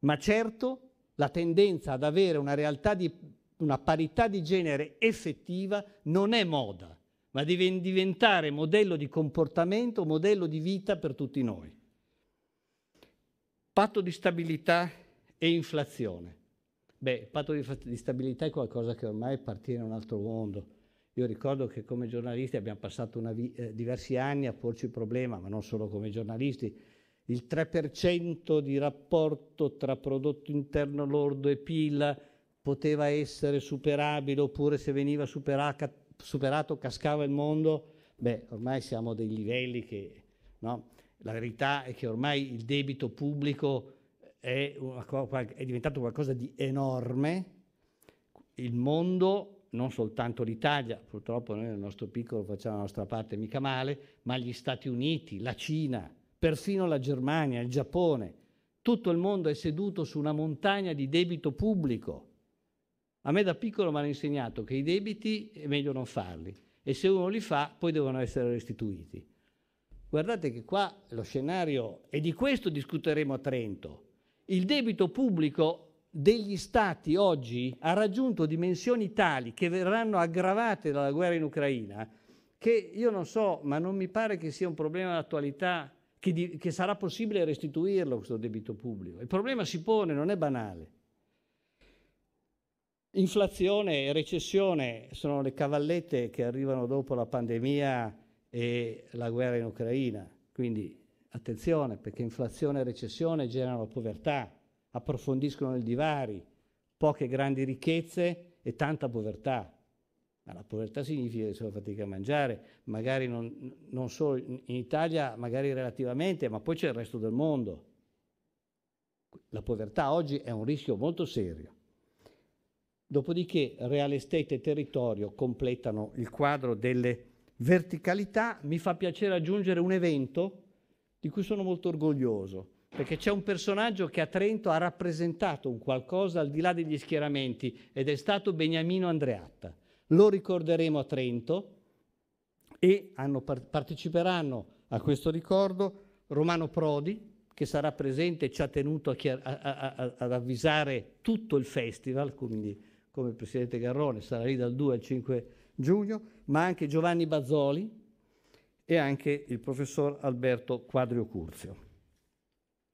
Ma certo la tendenza ad avere una realtà di una parità di genere effettiva non è moda, ma deve diventare modello di comportamento, modello di vita per tutti noi. Patto di stabilità e inflazione. Beh, il patto di stabilità è qualcosa che ormai appartiene a un altro mondo. Io ricordo che come giornalisti abbiamo passato vi- eh, diversi anni a porci il problema, ma non solo come giornalisti, il 3% di rapporto tra prodotto interno lordo e PIL poteva essere superabile oppure se veniva superato superato cascava il mondo, beh, ormai siamo a dei livelli che... No? La verità è che ormai il debito pubblico è, una, è diventato qualcosa di enorme. Il mondo, non soltanto l'Italia, purtroppo noi nel nostro piccolo facciamo la nostra parte mica male, ma gli Stati Uniti, la Cina, persino la Germania, il Giappone, tutto il mondo è seduto su una montagna di debito pubblico a me da piccolo mi hanno insegnato che i debiti è meglio non farli e se uno li fa poi devono essere restituiti. Guardate che qua lo scenario, e di questo discuteremo a Trento, il debito pubblico degli stati oggi ha raggiunto dimensioni tali che verranno aggravate dalla guerra in Ucraina, che io non so, ma non mi pare che sia un problema d'attualità, che, di, che sarà possibile restituirlo questo debito pubblico. Il problema si pone, non è banale. Inflazione e recessione sono le cavallette che arrivano dopo la pandemia e la guerra in Ucraina, quindi attenzione perché inflazione e recessione generano povertà, approfondiscono il divari, poche grandi ricchezze e tanta povertà. Ma la povertà significa che si fa fatica a mangiare, magari non, non solo in Italia, magari relativamente, ma poi c'è il resto del mondo. La povertà oggi è un rischio molto serio. Dopodiché real estate e territorio completano il quadro delle verticalità. Mi fa piacere aggiungere un evento di cui sono molto orgoglioso, perché c'è un personaggio che a Trento ha rappresentato un qualcosa al di là degli schieramenti ed è stato Beniamino Andreatta. Lo ricorderemo a Trento e hanno, parteciperanno a questo ricordo Romano Prodi, che sarà presente e ci ha tenuto a, a, a, ad avvisare tutto il festival, quindi come il presidente Garrone, sarà lì dal 2 al 5 giugno, ma anche Giovanni Bazzoli e anche il professor Alberto Quadrio Curzio,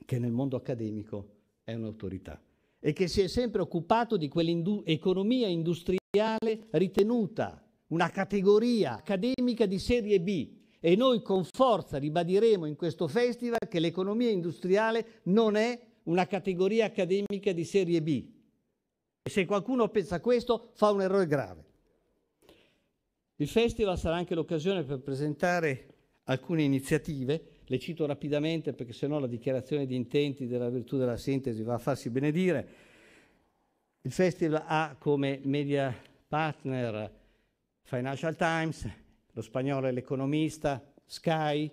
che nel mondo accademico è un'autorità e che si è sempre occupato di quell'economia industriale ritenuta una categoria accademica di serie B. E noi con forza ribadiremo in questo festival che l'economia industriale non è una categoria accademica di serie B, e Se qualcuno pensa questo, fa un errore grave. Il festival sarà anche l'occasione per presentare alcune iniziative, le cito rapidamente perché sennò la dichiarazione di intenti della virtù della sintesi va a farsi benedire. Il festival ha come media partner Financial Times, lo spagnolo è l'economista, Sky,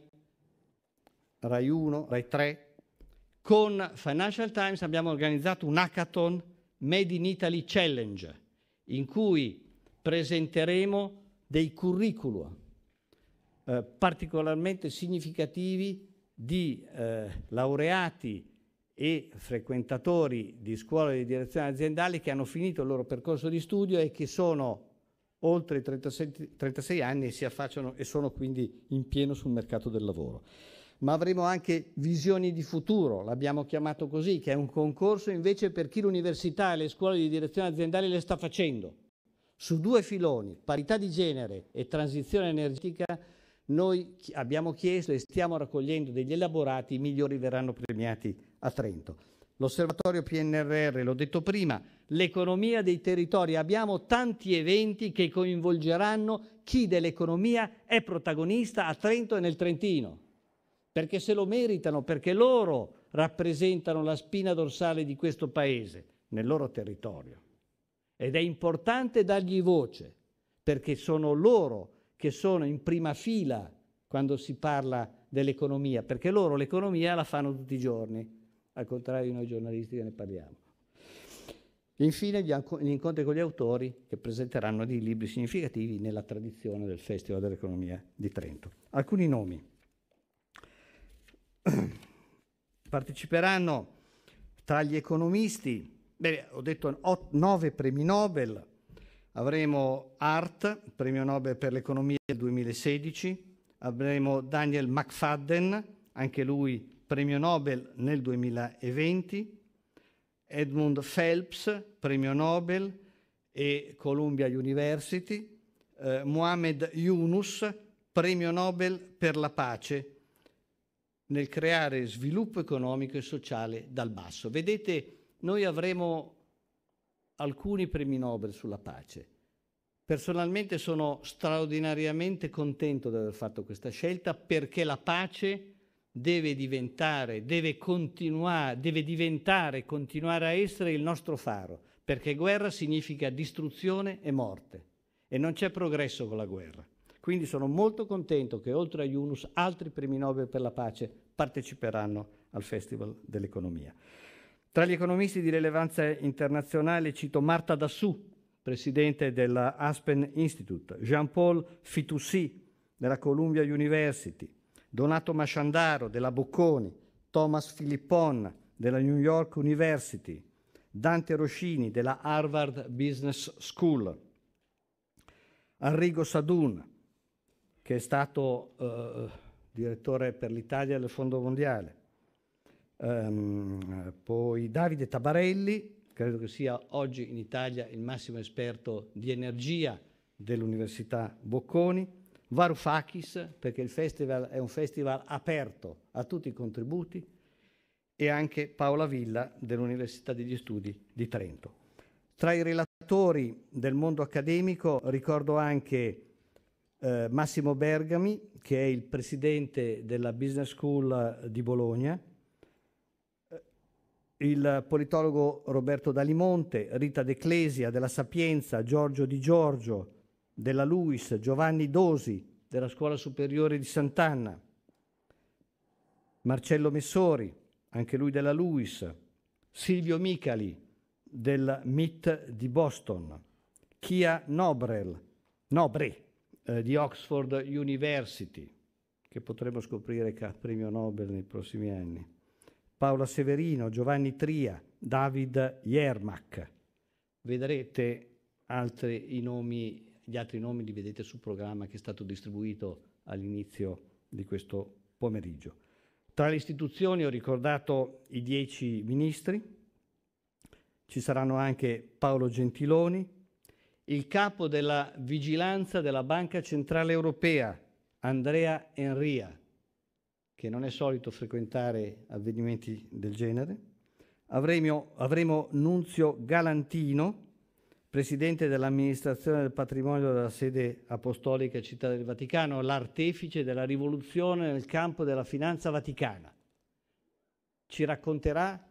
Rai 1, Rai 3. Con Financial Times abbiamo organizzato un hackathon Made in Italy Challenge, in cui presenteremo dei curricula eh, particolarmente significativi di eh, laureati e frequentatori di scuole di direzione aziendale che hanno finito il loro percorso di studio e che sono oltre 36, 36 anni e si affacciano e sono quindi in pieno sul mercato del lavoro ma avremo anche visioni di futuro, l'abbiamo chiamato così, che è un concorso invece per chi l'università e le scuole di direzione aziendale le sta facendo. Su due filoni, parità di genere e transizione energetica, noi abbiamo chiesto e stiamo raccogliendo degli elaborati, i migliori verranno premiati a Trento. L'osservatorio PNRR, l'ho detto prima, l'economia dei territori. Abbiamo tanti eventi che coinvolgeranno chi dell'economia è protagonista a Trento e nel Trentino perché se lo meritano, perché loro rappresentano la spina dorsale di questo paese nel loro territorio. Ed è importante dargli voce, perché sono loro che sono in prima fila quando si parla dell'economia, perché loro l'economia la fanno tutti i giorni, al contrario di noi giornalisti che ne parliamo. Infine gli, incontri con gli autori che presenteranno dei libri significativi nella tradizione del Festival dell'Economia di Trento. Alcuni nomi. Parteciperanno tra gli economisti, beh, ho detto nove premi Nobel, avremo Art, premio Nobel per l'economia del 2016, avremo Daniel McFadden, anche lui premio Nobel nel 2020, Edmund Phelps, premio Nobel e Columbia University, eh, Mohamed Yunus, premio Nobel per la pace nel creare sviluppo economico e sociale dal basso. Vedete, noi avremo alcuni premi Nobel sulla pace. Personalmente sono straordinariamente contento di aver fatto questa scelta perché la pace deve diventare, deve continuare, deve diventare, continuare a essere il nostro faro, perché guerra significa distruzione e morte e non c'è progresso con la guerra. Quindi sono molto contento che oltre a Yunus altri premi Nobel per la pace parteciperanno al Festival dell'Economia. Tra gli economisti di rilevanza internazionale cito Marta Dassù, presidente della Aspen Institute, Jean-Paul Fitoussi della Columbia University, Donato Masciandaro della Bocconi, Thomas Filippon della New York University, Dante Roscini della Harvard Business School, Arrigo Sadun che è stato eh, direttore per l'Italia del Fondo Mondiale. Um, poi Davide Tabarelli, credo che sia oggi in Italia il massimo esperto di energia dell'Università Bocconi. Varoufakis, perché il festival è un festival aperto a tutti i contributi, e anche Paola Villa dell'Università degli Studi di Trento. Tra i relatori del mondo accademico ricordo anche eh, Massimo Bergami, che è il presidente della Business School di Bologna, eh, il politologo Roberto Dalimonte, Rita De Clesia della Sapienza, Giorgio Di Giorgio della Luis, Giovanni Dosi della Scuola Superiore di Sant'Anna, Marcello Messori, anche lui della Luis, Silvio Micali del MIT di Boston, Kia Nobrel, Nobre eh, di Oxford University, che potremo scoprire che ha premio Nobel nei prossimi anni, Paola Severino, Giovanni Tria, David Yermak. Vedrete altri, nomi, gli altri nomi li vedete sul programma che è stato distribuito all'inizio di questo pomeriggio. Tra le istituzioni ho ricordato i dieci ministri, ci saranno anche Paolo Gentiloni, il capo della vigilanza della Banca Centrale Europea, Andrea Enria, che non è solito frequentare avvenimenti del genere. Avremo, avremo Nunzio Galantino, presidente dell'amministrazione del patrimonio della sede apostolica Città del Vaticano, l'artefice della rivoluzione nel campo della finanza vaticana. Ci racconterà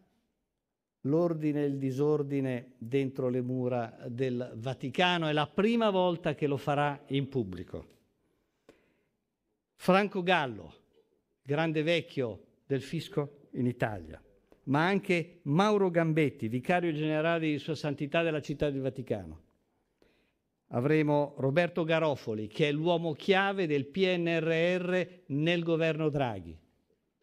l'ordine e il disordine dentro le mura del Vaticano. È la prima volta che lo farà in pubblico. Franco Gallo, grande vecchio del fisco in Italia, ma anche Mauro Gambetti, vicario generale di Sua Santità della Città del Vaticano. Avremo Roberto Garofoli, che è l'uomo chiave del PNRR nel governo Draghi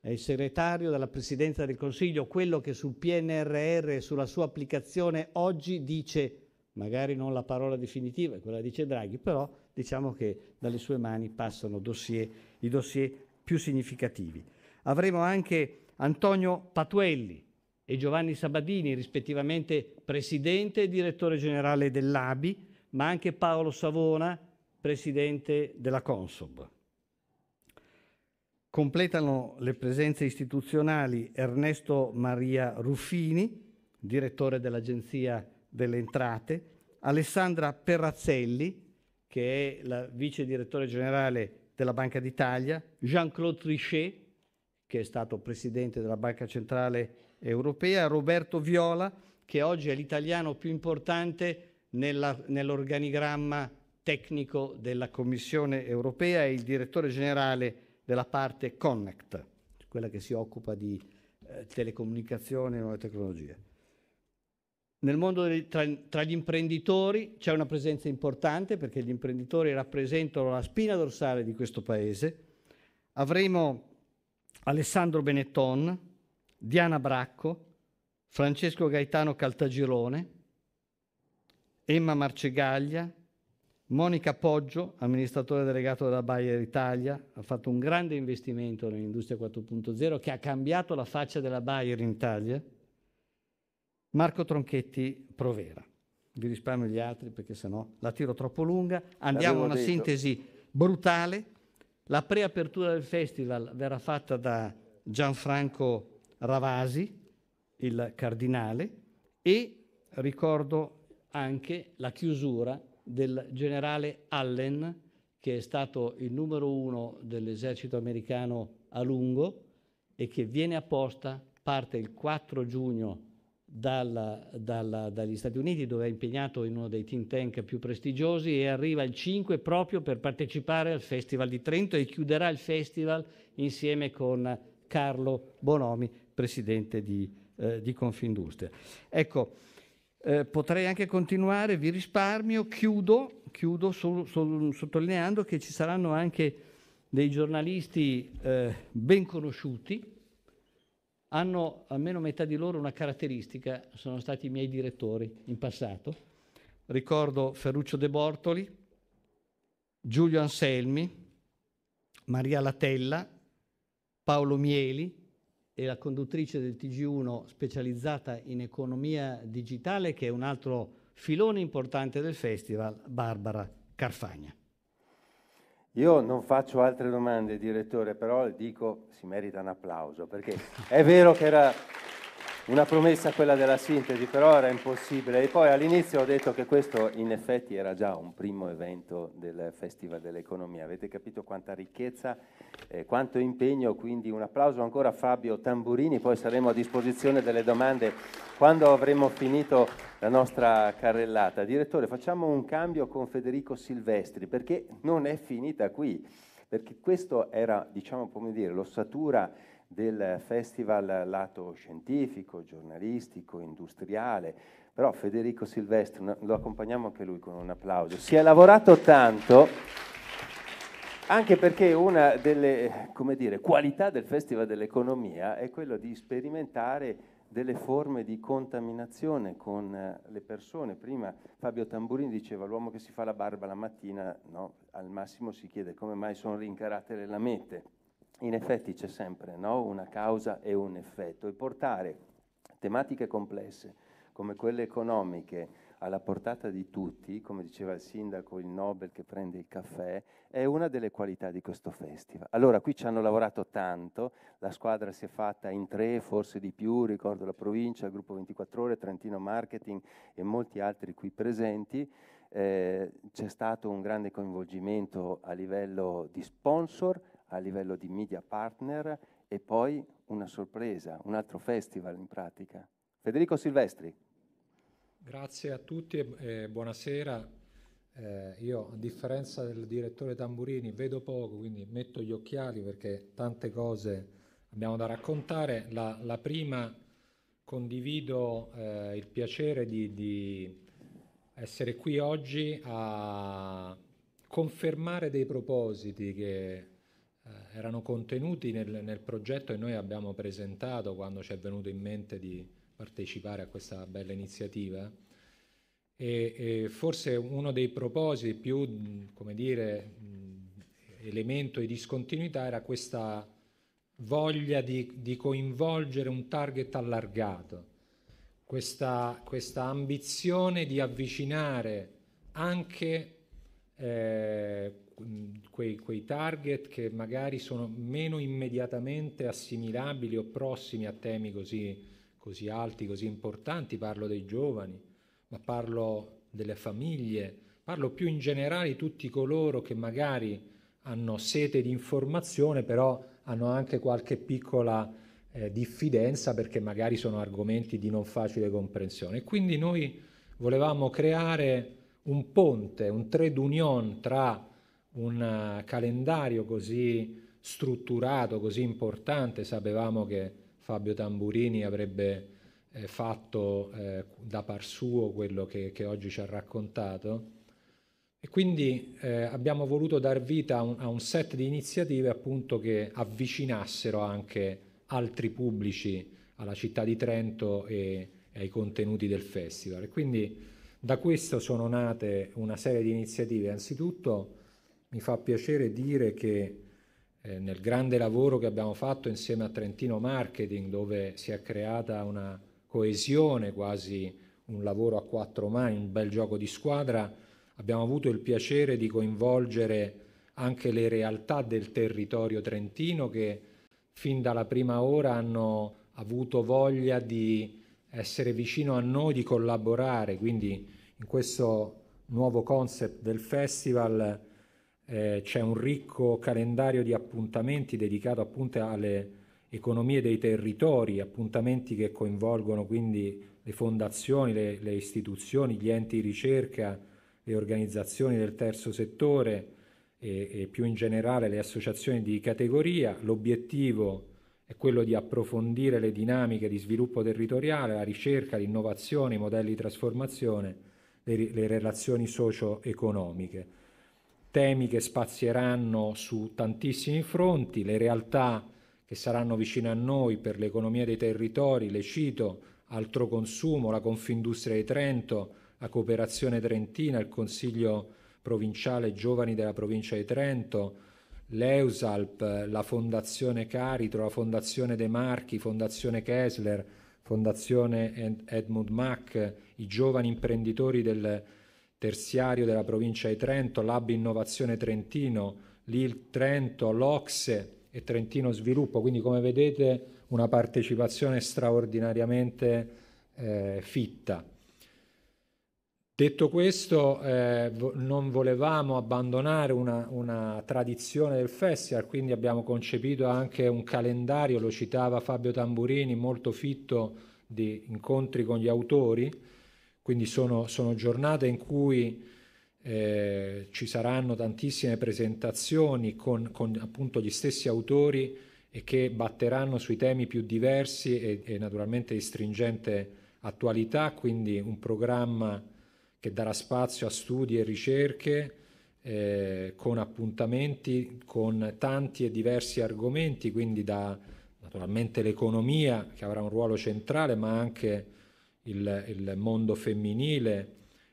è il segretario della Presidenza del Consiglio, quello che sul PNRR e sulla sua applicazione oggi dice, magari non la parola definitiva, quella dice Draghi, però diciamo che dalle sue mani passano dossier, i dossier più significativi. Avremo anche Antonio Patuelli e Giovanni Sabadini, rispettivamente Presidente e Direttore Generale dell'ABI, ma anche Paolo Savona, Presidente della Consob. Completano le presenze istituzionali Ernesto Maria Ruffini, direttore dell'Agenzia delle Entrate, Alessandra Perrazzelli, che è la vice direttore generale della Banca d'Italia, Jean-Claude Trichet, che è stato presidente della Banca Centrale Europea, Roberto Viola, che oggi è l'italiano più importante nell'organigramma tecnico della Commissione Europea e il direttore generale della parte Connect, quella che si occupa di eh, telecomunicazione e nuove tecnologie. Nel mondo dei, tra, tra gli imprenditori c'è una presenza importante perché gli imprenditori rappresentano la spina dorsale di questo paese. Avremo Alessandro Benetton, Diana Bracco, Francesco Gaetano Caltagirone, Emma Marcegaglia, Monica Poggio, amministratore delegato della Bayer Italia, ha fatto un grande investimento nell'industria 4.0 che ha cambiato la faccia della Bayer in Italia. Marco Tronchetti Provera. Vi risparmio gli altri perché sennò la tiro troppo lunga. Andiamo a una detto. sintesi brutale. La preapertura del festival verrà fatta da Gianfranco Ravasi, il cardinale, e ricordo anche la chiusura del generale Allen, che è stato il numero uno dell'esercito americano a lungo e che viene apposta, parte il 4 giugno dalla, dalla, dagli Stati Uniti, dove è impegnato in uno dei think tank più prestigiosi, e arriva il 5 proprio per partecipare al Festival di Trento e chiuderà il festival insieme con Carlo Bonomi, presidente di, eh, di Confindustria. Ecco, eh, potrei anche continuare, vi risparmio, chiudo, chiudo sol, sol, sottolineando che ci saranno anche dei giornalisti eh, ben conosciuti, hanno almeno metà di loro una caratteristica, sono stati i miei direttori in passato. Ricordo Ferruccio De Bortoli, Giulio Anselmi, Maria Latella, Paolo Mieli, e la conduttrice del TG1 specializzata in economia digitale, che è un altro filone importante del festival, Barbara Carfagna. Io non faccio altre domande, direttore, però dico si merita un applauso, perché è vero che era una promessa quella della sintesi, però era impossibile. E poi all'inizio ho detto che questo in effetti era già un primo evento del Festival dell'Economia. Avete capito quanta ricchezza eh, quanto impegno, quindi un applauso ancora a Fabio Tamburini, poi saremo a disposizione delle domande quando avremo finito la nostra carrellata. Direttore, facciamo un cambio con Federico Silvestri perché non è finita qui, perché questo era, diciamo come dire, l'ossatura del festival lato scientifico, giornalistico, industriale, però Federico Silvestri, lo accompagniamo anche lui con un applauso, si è lavorato tanto anche perché una delle dire, qualità del Festival dell'Economia è quella di sperimentare delle forme di contaminazione con eh, le persone. Prima Fabio Tamburini diceva l'uomo che si fa la barba la mattina no? al massimo si chiede come mai sono rincarate le lamette. In effetti c'è sempre no? una causa e un effetto e portare tematiche complesse come quelle economiche, alla portata di tutti, come diceva il sindaco, il Nobel che prende il caffè, è una delle qualità di questo festival. Allora, qui ci hanno lavorato tanto, la squadra si è fatta in tre, forse di più, ricordo la provincia, il gruppo 24 ore, Trentino Marketing e molti altri qui presenti. Eh, c'è stato un grande coinvolgimento a livello di sponsor, a livello di media partner e poi una sorpresa, un altro festival in pratica. Federico Silvestri. Grazie a tutti e buonasera. Eh, io, a differenza del direttore Tamburini, vedo poco, quindi metto gli occhiali perché tante cose abbiamo da raccontare. La, la prima, condivido eh, il piacere di, di, essere qui oggi a confermare dei propositi che eh, erano contenuti nel, nel progetto che noi abbiamo presentato quando ci è venuto in mente di partecipare a questa bella iniziativa. E, e forse uno dei propositi più, come dire, elemento di discontinuità era questa voglia di, di coinvolgere un target allargato, questa, questa ambizione di avvicinare anche eh, quei, quei, target che magari sono meno immediatamente assimilabili o prossimi a temi così così alti, così importanti, parlo dei giovani, ma parlo delle famiglie, parlo più in generale di tutti coloro che magari hanno sete di informazione, però hanno anche qualche piccola eh, diffidenza perché magari sono argomenti di non facile comprensione. E quindi noi volevamo creare un ponte, un trade union tra un eh, calendario così strutturato, così importante, sapevamo che Fabio Tamburini avrebbe eh, fatto eh, da par suo quello che, che, oggi ci ha raccontato. E quindi eh, abbiamo voluto dar vita a un, a un, set di iniziative appunto che avvicinassero anche altri pubblici alla città di Trento e, e ai contenuti del festival. E quindi da questo sono nate una serie di iniziative. Anzitutto mi fa piacere dire che eh, nel grande lavoro che abbiamo fatto insieme a Trentino Marketing, dove si è creata una coesione, quasi un lavoro a quattro mani, un bel gioco di squadra, abbiamo avuto il piacere di coinvolgere anche le realtà del territorio trentino che fin dalla prima ora hanno avuto voglia di essere vicino a noi, di collaborare, quindi in questo nuovo concept del festival eh, c'è un ricco calendario di appuntamenti dedicato appunto alle economie dei territori, appuntamenti che coinvolgono quindi le fondazioni, le, le istituzioni, gli enti di ricerca, le organizzazioni del terzo settore e, e più in generale le associazioni di categoria. L'obiettivo è quello di approfondire le dinamiche di sviluppo territoriale, la ricerca, l'innovazione, i modelli di trasformazione, le, le relazioni socio-economiche temi che spazieranno su tantissimi fronti, le realtà che saranno vicine a noi per l'economia dei territori, le cito, altro consumo, la Confindustria di Trento, la cooperazione trentina, il Consiglio provinciale giovani della provincia di Trento, l'Eusalp, la Fondazione Caritro, la Fondazione De Marchi, Fondazione Kessler, Fondazione Edmund Mack, i giovani imprenditori del, terziario della provincia di Trento, l'Hub Innovazione Trentino, l'IL Trento, l'Ocse e Trentino Sviluppo, quindi come vedete una partecipazione straordinariamente eh, fitta. Detto questo, eh, non volevamo abbandonare una, una, tradizione del festival, quindi abbiamo concepito anche un calendario, lo citava Fabio Tamburini, molto fitto di incontri con gli autori, quindi sono, sono giornate in cui eh, ci saranno tantissime presentazioni con, con, appunto gli stessi autori e che batteranno sui temi più diversi e, e naturalmente di stringente attualità, quindi un programma che darà spazio a studi e ricerche eh, con appuntamenti con tanti e diversi argomenti, quindi da naturalmente l'economia che avrà un ruolo centrale, ma anche il, il mondo femminile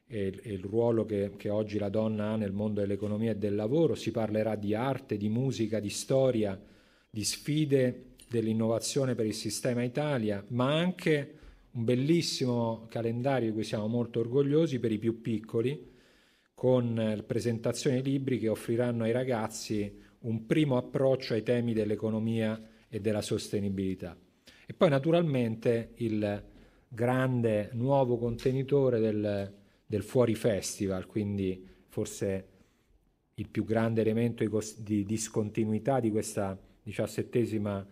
e il, e il ruolo che, che, oggi la donna ha nel mondo dell'economia e del lavoro, si parlerà di arte, di musica, di storia, di sfide dell'innovazione per il sistema Italia, ma anche un bellissimo calendario di cui siamo molto orgogliosi per i più piccoli, con eh, presentazioni libri che offriranno ai ragazzi un primo approccio ai temi dell'economia e della sostenibilità. E poi naturalmente il, grande nuovo contenitore del, del Fuori Festival, quindi forse il più grande elemento di, discontinuità di questa diciassettesima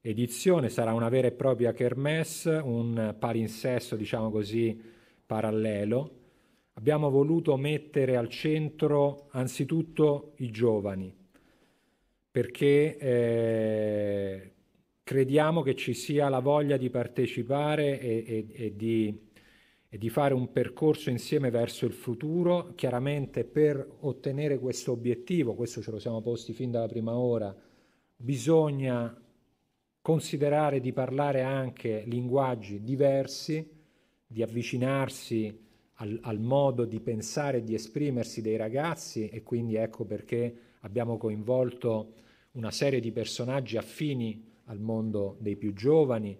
edizione. Sarà una vera e propria kermesse, un palinsesto, diciamo così, parallelo. Abbiamo voluto mettere al centro anzitutto i giovani, perché eh, crediamo che ci sia la voglia di partecipare e, e, e, di, e, di, fare un percorso insieme verso il futuro. Chiaramente per ottenere questo obiettivo, questo ce lo siamo posti fin dalla prima ora, bisogna considerare di parlare anche linguaggi diversi, di avvicinarsi al, al modo di pensare e di esprimersi dei ragazzi e quindi ecco perché abbiamo coinvolto una serie di personaggi affini al mondo dei più giovani,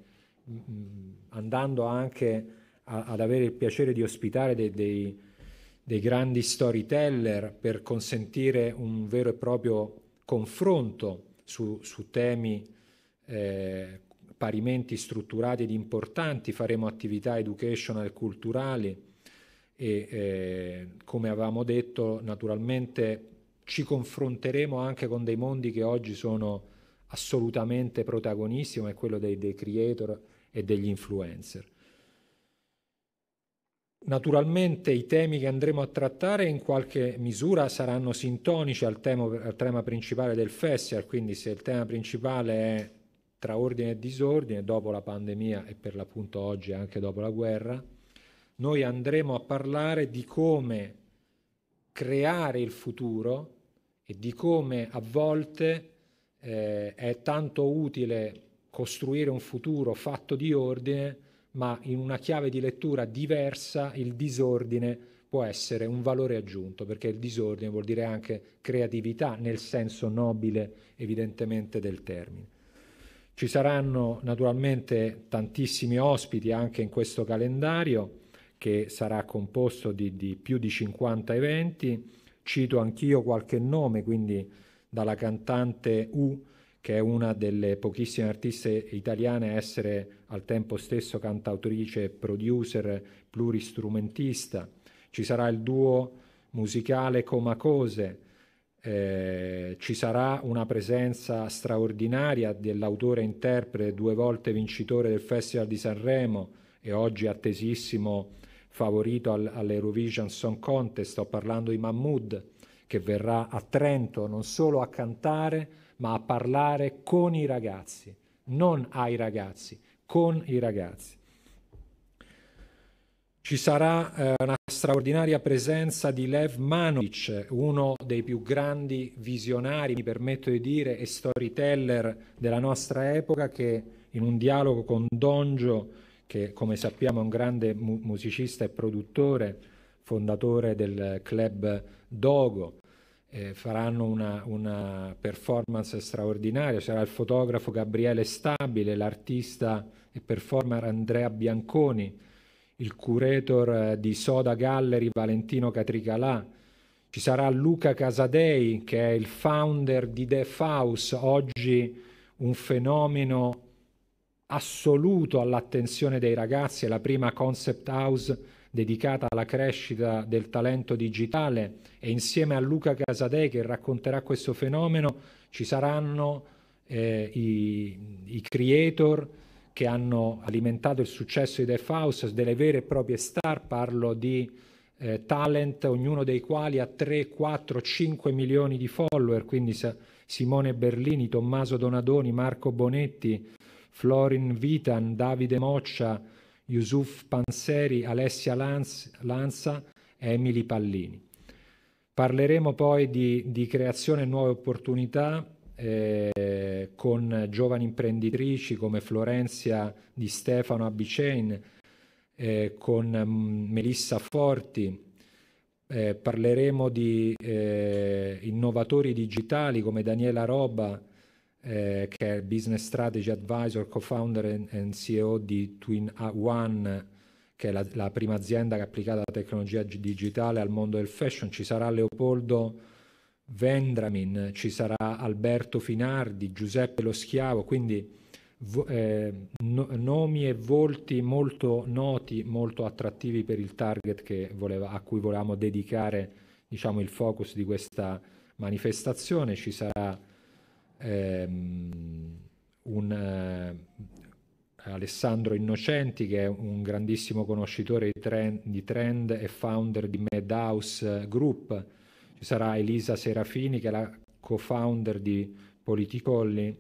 mm, mm, andando anche a, ad avere il piacere di ospitare dei, dei, dei grandi storyteller per consentire un vero e proprio confronto su, su temi eh, parimenti strutturati ed importanti, faremo attività educational e culturali e eh, come avevamo detto naturalmente ci confronteremo anche con dei mondi che oggi sono assolutamente protagonissimo è quello dei, dei creator e degli influencer. Naturalmente i temi che andremo a trattare in qualche misura saranno sintonici al, temo, al tema principale del festival, quindi se il tema principale è tra ordine e disordine, dopo la pandemia e per l'appunto oggi anche dopo la guerra, noi andremo a parlare di come creare il futuro e di come a volte eh, è tanto utile costruire un futuro fatto di ordine, ma in una chiave di lettura diversa il disordine può essere un valore aggiunto, perché il disordine vuol dire anche creatività nel senso nobile evidentemente del termine. Ci saranno naturalmente tantissimi ospiti anche in questo calendario che sarà composto di, di più di 50 eventi. Cito anch'io qualche nome, quindi dalla cantante U, che è una delle pochissime artiste italiane a essere al tempo stesso cantautrice, producer, pluristrumentista. Ci sarà il duo musicale Comacose, eh, ci sarà una presenza straordinaria dell'autore interprete, due volte vincitore del Festival di Sanremo e oggi attesissimo favorito al, all'Eurovision Song Contest, sto parlando di Mahmoud che verrà a Trento non solo a cantare, ma a parlare con i ragazzi, non ai ragazzi, con i ragazzi. Ci sarà eh, una straordinaria presenza di Lev Manovic, uno dei più grandi visionari, mi permetto di dire, e storyteller della nostra epoca, che in un dialogo con Dongio, che come sappiamo è un grande mu- musicista e produttore, fondatore del club Dogo. Eh, faranno una, una, performance straordinaria. Sarà il fotografo Gabriele Stabile, l'artista e performer Andrea Bianconi, il curator eh, di Soda Gallery Valentino Catricalà. Ci sarà Luca Casadei, che è il founder di The Faust, oggi un fenomeno assoluto all'attenzione dei ragazzi, è la prima concept house dedicata alla crescita del talento digitale e insieme a Luca Casadei che racconterà questo fenomeno ci saranno eh, i, i, creator che hanno alimentato il successo di The House, delle vere e proprie star, parlo di eh, talent, ognuno dei quali ha 3, 4, 5 milioni di follower, quindi Simone Berlini, Tommaso Donadoni, Marco Bonetti, Florin Vitan, Davide Moccia, Yusuf Panzeri, Alessia Lanza e Emily Pallini. Parleremo poi di, di creazione e nuove opportunità eh, con giovani imprenditrici come Florenzia di Stefano Abicein, eh, con mm, Melissa Forti. Eh, parleremo di eh, innovatori digitali come Daniela Roba eh, che è Business Strategy Advisor, co-founder e CEO di Twin One, che è la, la, prima azienda che ha applicato la tecnologia digitale al mondo del fashion. Ci sarà Leopoldo Vendramin, ci sarà Alberto Finardi, Giuseppe Lo Schiavo, quindi vo- eh, no- nomi e volti molto noti, molto attrattivi per il target voleva, a cui volevamo dedicare diciamo, il focus di questa manifestazione. Ci sarà ehm, un, eh, Alessandro Innocenti, che è un grandissimo conoscitore di trend, di trend, e founder di Madhouse Group. Ci sarà Elisa Serafini, che è la co-founder di Politicolli,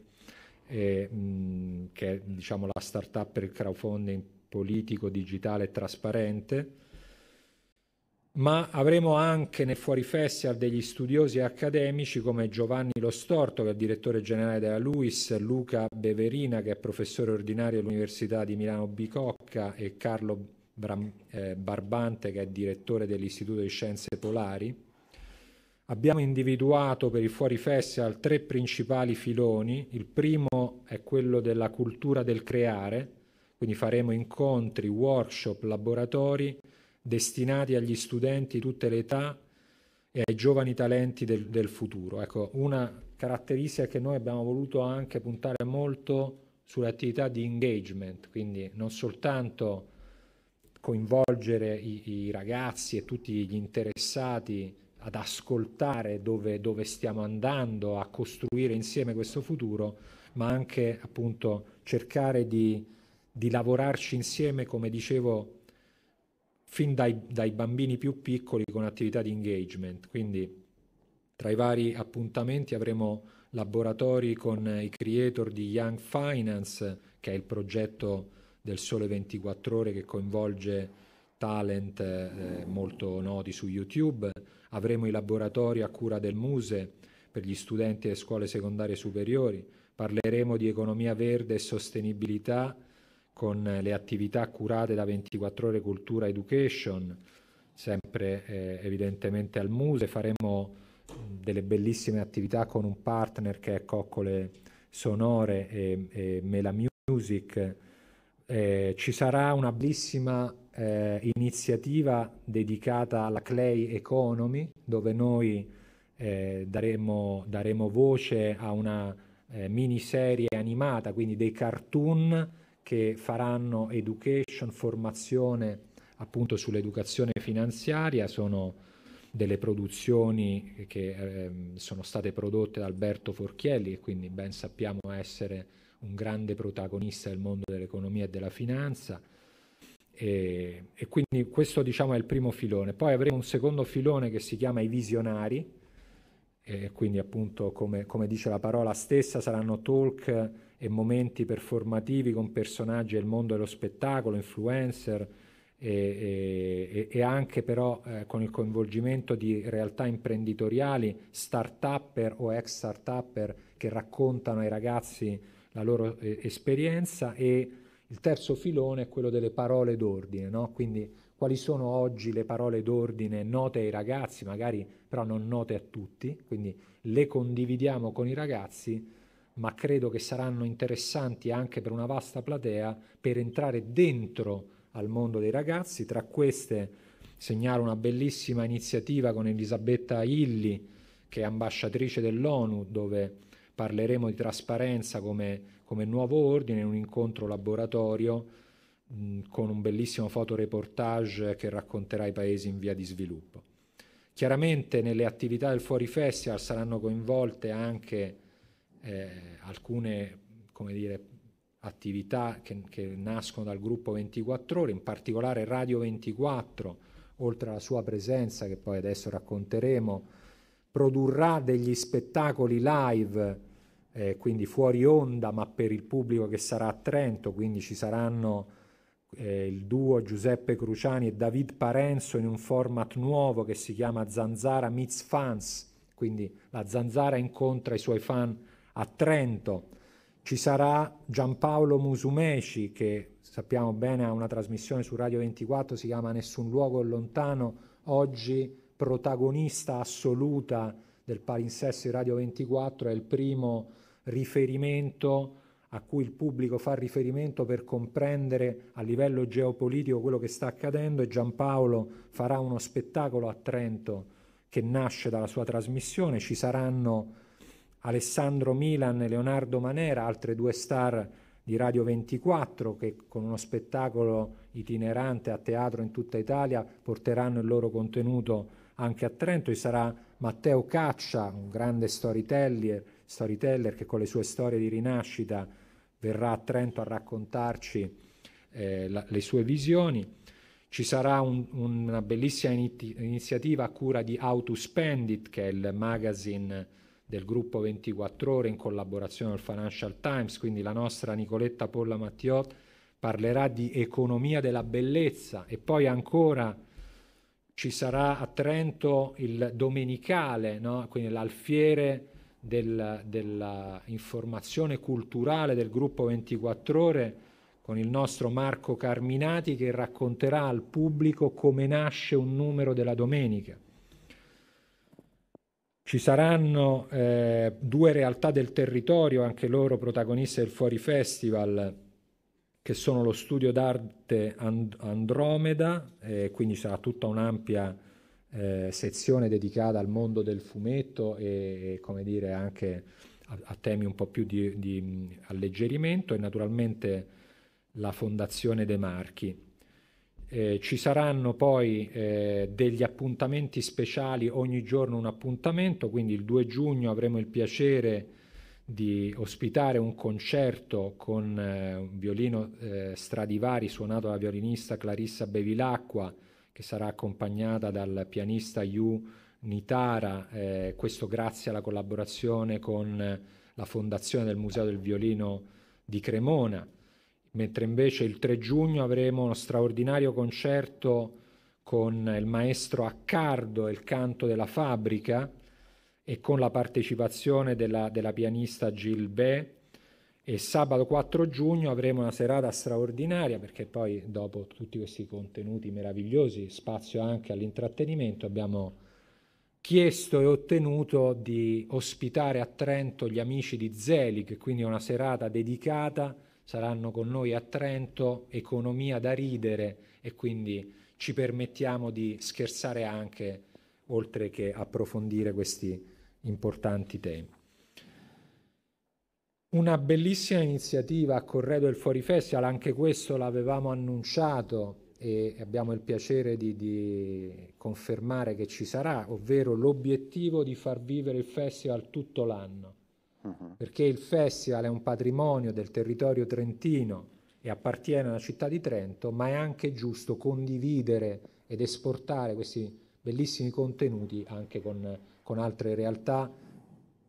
eh, mh, che è diciamo, la startup per il crowdfunding politico, digitale e trasparente ma avremo anche nel Fuori Festival degli studiosi accademici come Giovanni Lo Storto, che è direttore generale della LUIS, Luca Beverina, che è professore ordinario all'Università di Milano Bicocca, e Carlo Bram, eh, Barbante, che è direttore dell'Istituto di Scienze Polari. Abbiamo individuato per il Fuori Festival tre principali filoni. Il primo è quello della cultura del creare, quindi faremo incontri, workshop, laboratori destinati agli studenti di tutte le età e ai giovani talenti del, del futuro. Ecco, una caratteristica che noi abbiamo voluto anche puntare molto sulle attività di engagement, quindi non soltanto coinvolgere i, i, ragazzi e tutti gli interessati ad ascoltare dove, dove, stiamo andando, a costruire insieme questo futuro, ma anche appunto cercare di, di lavorarci insieme, come dicevo, fin dai, dai bambini più piccoli con attività di engagement. Quindi tra i vari appuntamenti avremo laboratori con i creator di Young Finance, che è il progetto del Sole 24 ore che coinvolge talent eh, molto noti su YouTube. Avremo i laboratori a cura del Muse per gli studenti delle scuole secondarie superiori. Parleremo di economia verde e sostenibilità con eh, le attività curate da 24 ore Cultura Education, sempre eh, evidentemente al Muse. Faremo mm, delle bellissime attività con un partner che è Coccole Sonore e, e Mela Music. Eh, ci sarà una bellissima eh, iniziativa dedicata alla Clay Economy, dove noi eh, daremo, daremo, voce a una eh, miniserie animata, quindi dei cartoon che faranno education, formazione appunto sull'educazione finanziaria, sono delle produzioni che eh, sono state prodotte da Alberto Forchielli e quindi ben sappiamo essere un grande protagonista del mondo dell'economia e della finanza. E, e quindi questo diciamo è il primo filone. Poi avremo un secondo filone che si chiama i visionari, e quindi appunto come, come dice la parola stessa saranno talk e momenti performativi con personaggi del mondo dello spettacolo, influencer e, e, e anche però eh, con il coinvolgimento di realtà imprenditoriali, start-upper o ex start-upper che raccontano ai ragazzi la loro eh, esperienza e il terzo filone è quello delle parole d'ordine, no? quindi quali sono oggi le parole d'ordine note ai ragazzi, magari però non note a tutti, quindi le condividiamo con i ragazzi ma credo che saranno interessanti anche per una vasta platea per entrare dentro al mondo dei ragazzi. Tra queste segnalo una bellissima iniziativa con Elisabetta Illi, che è ambasciatrice dell'ONU, dove parleremo di trasparenza come, come nuovo ordine, in un incontro laboratorio con un bellissimo fotoreportage che racconterà i paesi in via di sviluppo. Chiaramente nelle attività del Fuori Festival saranno coinvolte anche eh, alcune dire, attività che, che, nascono dal gruppo 24 ore, in particolare Radio 24, oltre alla sua presenza che poi adesso racconteremo, produrrà degli spettacoli live, eh, quindi fuori onda, ma per il pubblico che sarà a Trento, quindi ci saranno... Eh, il duo Giuseppe Cruciani e David Parenzo in un format nuovo che si chiama Zanzara Meets Fans, quindi la Zanzara incontra i suoi fan a Trento. Ci sarà Giampaolo Musumeci che sappiamo bene ha una trasmissione su Radio 24, si chiama Nessun luogo è lontano, oggi protagonista assoluta del palinsesto di Radio 24, è il primo riferimento a cui il pubblico fa riferimento per comprendere a livello geopolitico quello che sta accadendo e Giampaolo farà uno spettacolo a Trento che nasce dalla sua trasmissione, ci saranno Alessandro Milan e Leonardo Manera, altre due star di Radio 24 che con uno spettacolo itinerante a teatro in tutta Italia porteranno il loro contenuto anche a Trento. Ci sarà Matteo Caccia, un grande storyteller, storyteller che con le sue storie di rinascita verrà a Trento a raccontarci eh, la, le sue visioni. Ci sarà un, una bellissima iniziativa a cura di How to Spend It, che è il magazine del gruppo 24 ore in collaborazione al Financial Times, quindi la nostra Nicoletta Polla Mattiot parlerà di economia della bellezza e poi ancora ci sarà a Trento il domenicale, no? quindi l'alfiere dell'informazione culturale del gruppo 24 ore con il nostro Marco Carminati che racconterà al pubblico come nasce un numero della domenica. Ci saranno eh, due realtà del territorio, anche loro protagoniste del Fuori Festival, che sono lo studio d'arte And- Andromeda, eh, quindi sarà tutta un'ampia eh, sezione dedicata al mondo del fumetto e, come dire, anche a, a temi un po' più di, di alleggerimento e naturalmente la Fondazione De Marchi. Eh, ci saranno poi eh, degli appuntamenti speciali, ogni giorno un appuntamento, quindi il 2 giugno avremo il piacere di ospitare un concerto con eh, un violino eh, Stradivari suonato dalla violinista Clarissa Bevilacqua che sarà accompagnata dal pianista Yu Nitara, eh, questo grazie alla collaborazione con la Fondazione del Museo del Violino di Cremona mentre invece il 3 giugno avremo uno straordinario concerto con il maestro Accardo e il canto della fabbrica e con la partecipazione della, della pianista Gilbert e sabato 4 giugno avremo una serata straordinaria perché poi dopo tutti questi contenuti meravigliosi, spazio anche all'intrattenimento, abbiamo chiesto e ottenuto di ospitare a Trento gli amici di Zelig, quindi una serata dedicata a saranno con noi a Trento, economia da ridere e quindi ci permettiamo di scherzare anche oltre che approfondire questi importanti temi. Una bellissima iniziativa a Corredo del Fuori Festival, anche questo l'avevamo annunciato e abbiamo il piacere di, di, confermare che ci sarà, ovvero l'obiettivo di far vivere il festival tutto l'anno perché il festival è un patrimonio del territorio trentino e appartiene alla città di Trento, ma è anche giusto condividere ed esportare questi bellissimi contenuti anche con, con altre realtà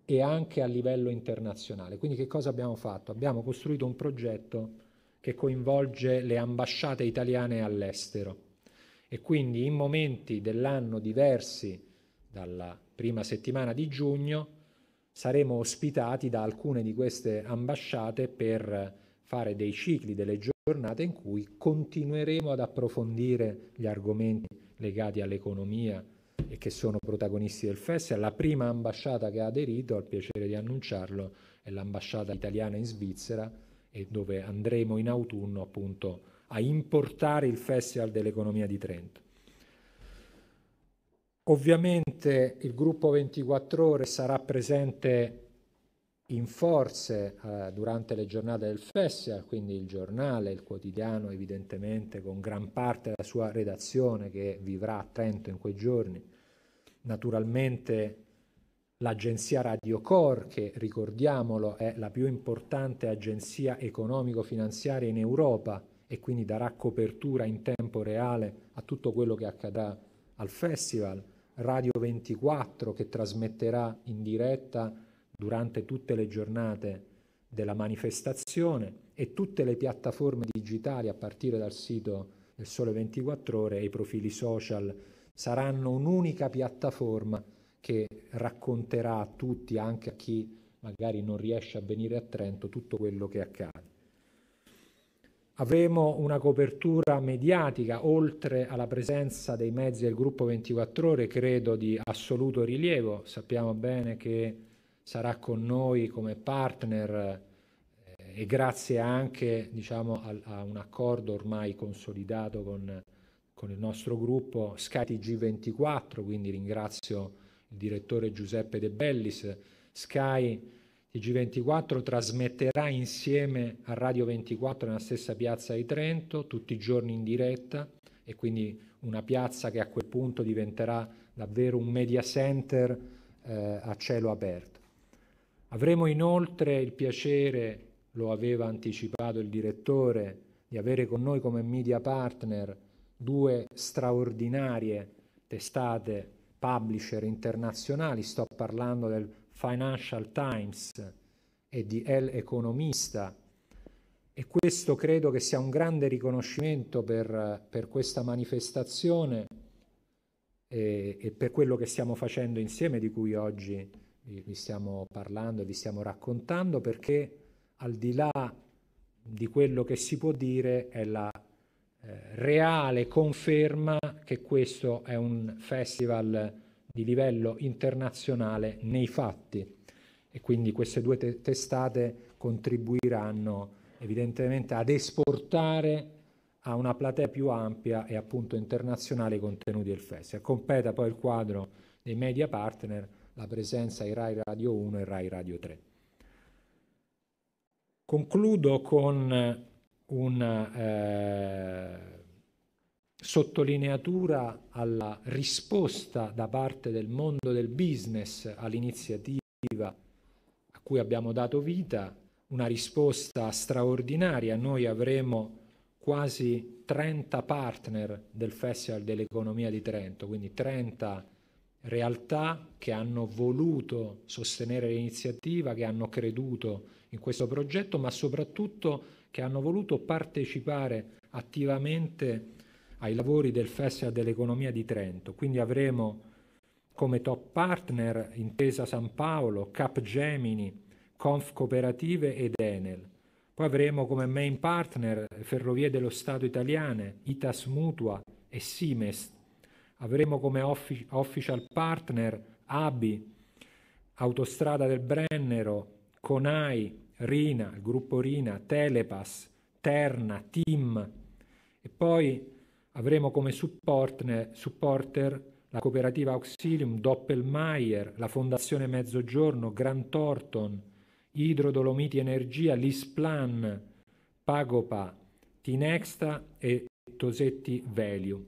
e anche a livello internazionale. Quindi che cosa abbiamo fatto? Abbiamo costruito un progetto che coinvolge le ambasciate italiane all'estero e quindi in momenti dell'anno diversi dalla prima settimana di giugno saremo ospitati da alcune di queste ambasciate per fare dei cicli, delle giornate in cui continueremo ad approfondire gli argomenti legati all'economia e che sono protagonisti del festival. La prima ambasciata che ha aderito, ho il piacere di annunciarlo, è l'ambasciata italiana in Svizzera e dove andremo in autunno appunto a importare il festival dell'economia di Trento. Ovviamente il gruppo 24 ore sarà presente in forze eh, durante le giornate del festival, quindi il giornale, il quotidiano evidentemente con gran parte della sua redazione che vivrà a Trento in quei giorni, naturalmente l'agenzia Radio Core, che ricordiamolo è la più importante agenzia economico-finanziaria in Europa e quindi darà copertura in tempo reale a tutto quello che accadrà al festival Radio 24 che trasmetterà in diretta durante tutte le giornate della manifestazione e tutte le piattaforme digitali a partire dal sito del Sole 24 ore e i profili social saranno un'unica piattaforma che racconterà a tutti, anche a chi magari non riesce a venire a Trento, tutto quello che accade. Avremo una copertura mediatica oltre alla presenza dei mezzi del gruppo 24 ore, credo di assoluto rilievo. Sappiamo bene che sarà con noi come partner eh, e grazie anche diciamo, a, a, un accordo ormai consolidato con, con il nostro gruppo Sky tg 24 quindi ringrazio il direttore Giuseppe De Bellis, Sky TG24 trasmetterà insieme a Radio 24 nella stessa piazza di Trento tutti i giorni in diretta e quindi una piazza che a quel punto diventerà davvero un media center eh, a cielo aperto. Avremo inoltre il piacere, lo aveva anticipato il direttore, di avere con noi come media partner due straordinarie testate publisher internazionali, sto parlando del Financial Times e di El Economista e questo credo che sia un grande riconoscimento per, per questa manifestazione e, e, per quello che stiamo facendo insieme di cui oggi vi stiamo parlando e vi stiamo raccontando perché al di là di quello che si può dire è la eh, reale conferma che questo è un festival di livello internazionale nei fatti e quindi queste due te- testate contribuiranno evidentemente ad esportare a una platea più ampia e appunto internazionale i contenuti del festival. Completa poi il quadro dei media partner la presenza di RAI Radio 1 e RAI Radio 3. Concludo con una... eh, sottolineatura alla risposta da parte del mondo del business all'iniziativa a cui abbiamo dato vita, una risposta straordinaria. Noi avremo quasi 30 partner del Festival dell'Economia di Trento, quindi 30 realtà che hanno voluto sostenere l'iniziativa, che hanno creduto in questo progetto, ma soprattutto che hanno voluto partecipare attivamente ai lavori del Festival dell'Economia di Trento. Quindi avremo come top partner Intesa San Paolo, Capgemini, Conf Cooperative ed Enel. Poi avremo come main partner Ferrovie dello Stato italiane, Itas Mutua e Simest. Avremo come offic- official partner ABI, Autostrada del Brennero, Conai, Rina, il gruppo Rina, Telepass, Terna, Tim e poi Avremo come supporter la cooperativa Auxilium, Doppelmayr, la Fondazione Mezzogiorno, Gran Torton, Idro Dolomiti Energia, Lisplan, Pagopa, Tinexta e Tosetti Value.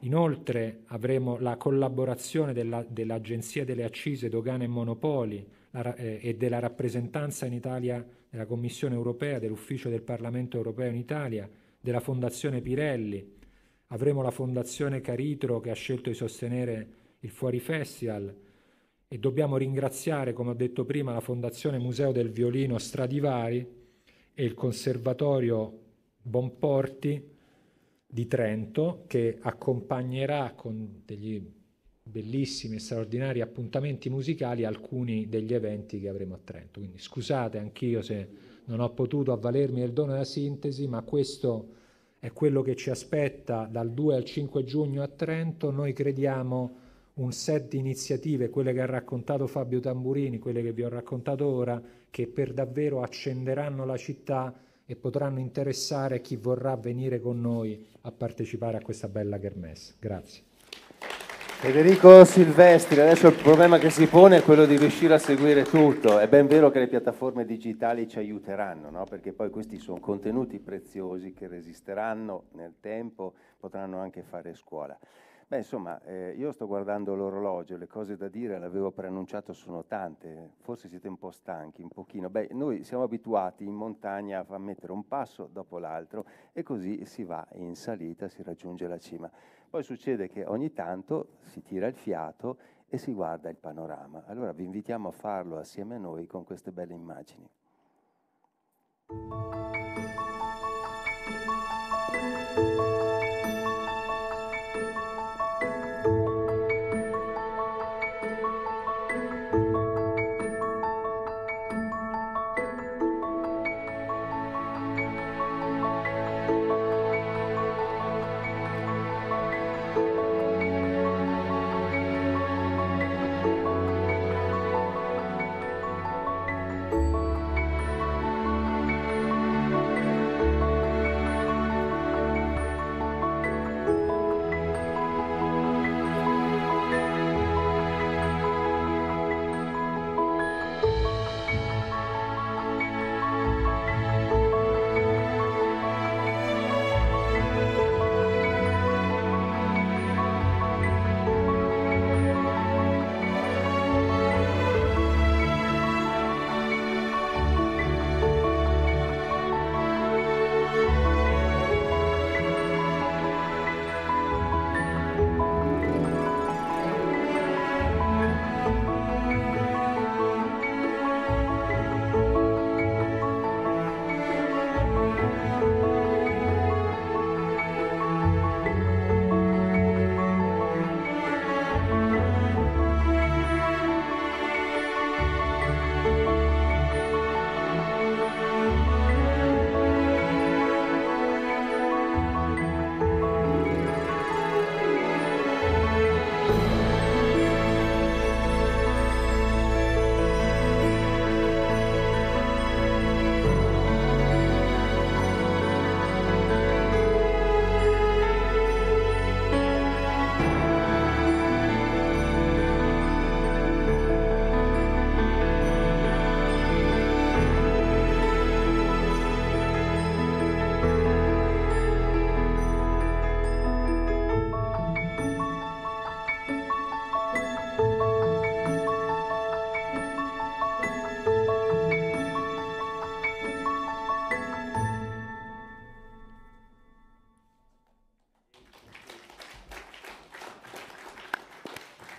Inoltre avremo la collaborazione della, dell'Agenzia delle Accise, Dogane e Monopoli la, eh, e della rappresentanza in Italia della Commissione europea, dell'Ufficio del Parlamento europeo in Italia, della Fondazione Pirelli, avremo la Fondazione Caritro che ha scelto di sostenere il Fuori Festival e dobbiamo ringraziare, come ho detto prima, la Fondazione Museo del Violino Stradivari e il Conservatorio Bonporti di Trento che accompagnerà con degli bellissimi e straordinari appuntamenti musicali alcuni degli eventi che avremo a Trento. Quindi scusate anch'io se non ho potuto avvalermi del dono della sintesi, ma questo è quello che ci aspetta dal 2 al 5 giugno a Trento, noi crediamo un set di iniziative, quelle che ha raccontato Fabio Tamburini, quelle che vi ho raccontato ora, che per davvero accenderanno la città e potranno interessare chi vorrà venire con noi a partecipare a questa bella kermesse. Grazie. Federico Silvestri, adesso il problema che si pone è quello di riuscire a seguire tutto. È ben vero che le piattaforme digitali ci aiuteranno, no? perché poi questi sono contenuti preziosi che resisteranno nel tempo, potranno anche fare scuola. Beh, insomma, eh, io sto guardando l'orologio, le cose da dire, l'avevo preannunciato, sono tante, forse siete un po' stanchi, un pochino. Beh, noi siamo abituati in montagna a mettere un passo dopo l'altro e così si va in salita, si raggiunge la cima. Poi succede che ogni tanto si tira il fiato e si guarda il panorama. Allora vi invitiamo a farlo assieme a noi con queste belle immagini.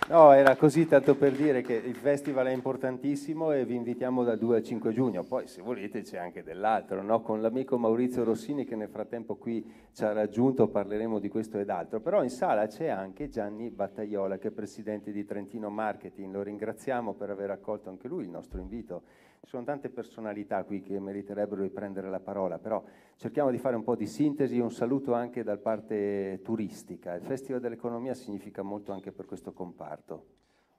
No, era così tanto per dire che il festival è importantissimo e vi invitiamo dal 2 al 5 giugno, poi se volete c'è anche dell'altro, no? con l'amico Maurizio Rossini che nel frattempo qui ci ha raggiunto, parleremo di questo ed altro, però in sala c'è anche Gianni Battaiola che è presidente di Trentino Marketing, lo ringraziamo per aver accolto anche lui il nostro invito, ci sono tante personalità qui che meriterebbero di prendere la parola, però Cerchiamo di fare un po' di sintesi, un saluto anche dal parte turistica. Il Festival dell'Economia significa molto anche per questo comparto.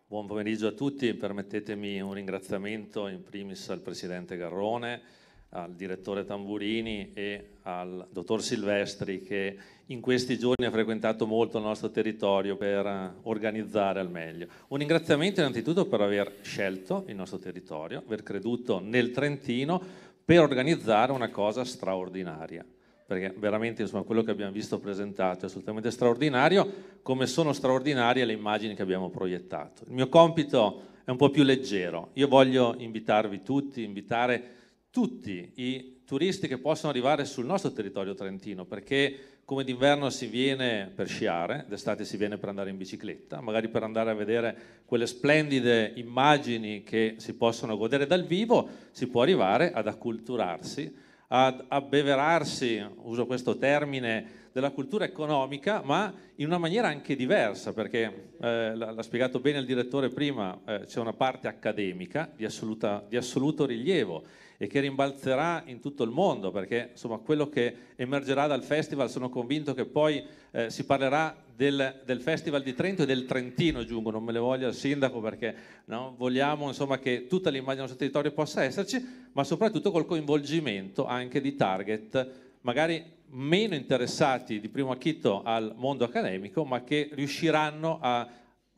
Buon pomeriggio a tutti, permettetemi un ringraziamento in primis al Presidente Garrone, al Direttore Tamburini e al Dottor Silvestri che in questi giorni ha frequentato molto il nostro territorio per organizzare al meglio. Un ringraziamento innanzitutto per aver scelto il nostro territorio, aver creduto nel Trentino, per organizzare una cosa straordinaria perché veramente insomma, quello che abbiamo visto presentato è assolutamente straordinario, come sono straordinarie le immagini che abbiamo proiettato. Il mio compito è un po' più leggero, io voglio invitarvi tutti, invitare tutti i turisti che possono arrivare sul nostro territorio trentino, perché come d'inverno si viene per sciare, d'estate si viene per andare in bicicletta, magari per andare a vedere quelle splendide immagini che si possono godere dal vivo, si può arrivare ad acculturarsi, ad abbeverarsi, uso questo termine, della cultura economica, ma in una maniera anche diversa, perché eh, l'ha spiegato bene il direttore prima, eh, c'è una parte accademica di, assoluta, di assoluto rilievo e che rimbalzerà in tutto il mondo, perché insomma, quello che emergerà dal festival sono convinto che poi eh, si parlerà del, del, Festival di Trento e del Trentino, giungo, non me le voglio al sindaco perché no, vogliamo insomma, che tutta l'immagine del nostro territorio possa esserci, ma soprattutto col coinvolgimento anche di target, magari meno interessati di primo acchito al mondo accademico, ma che riusciranno a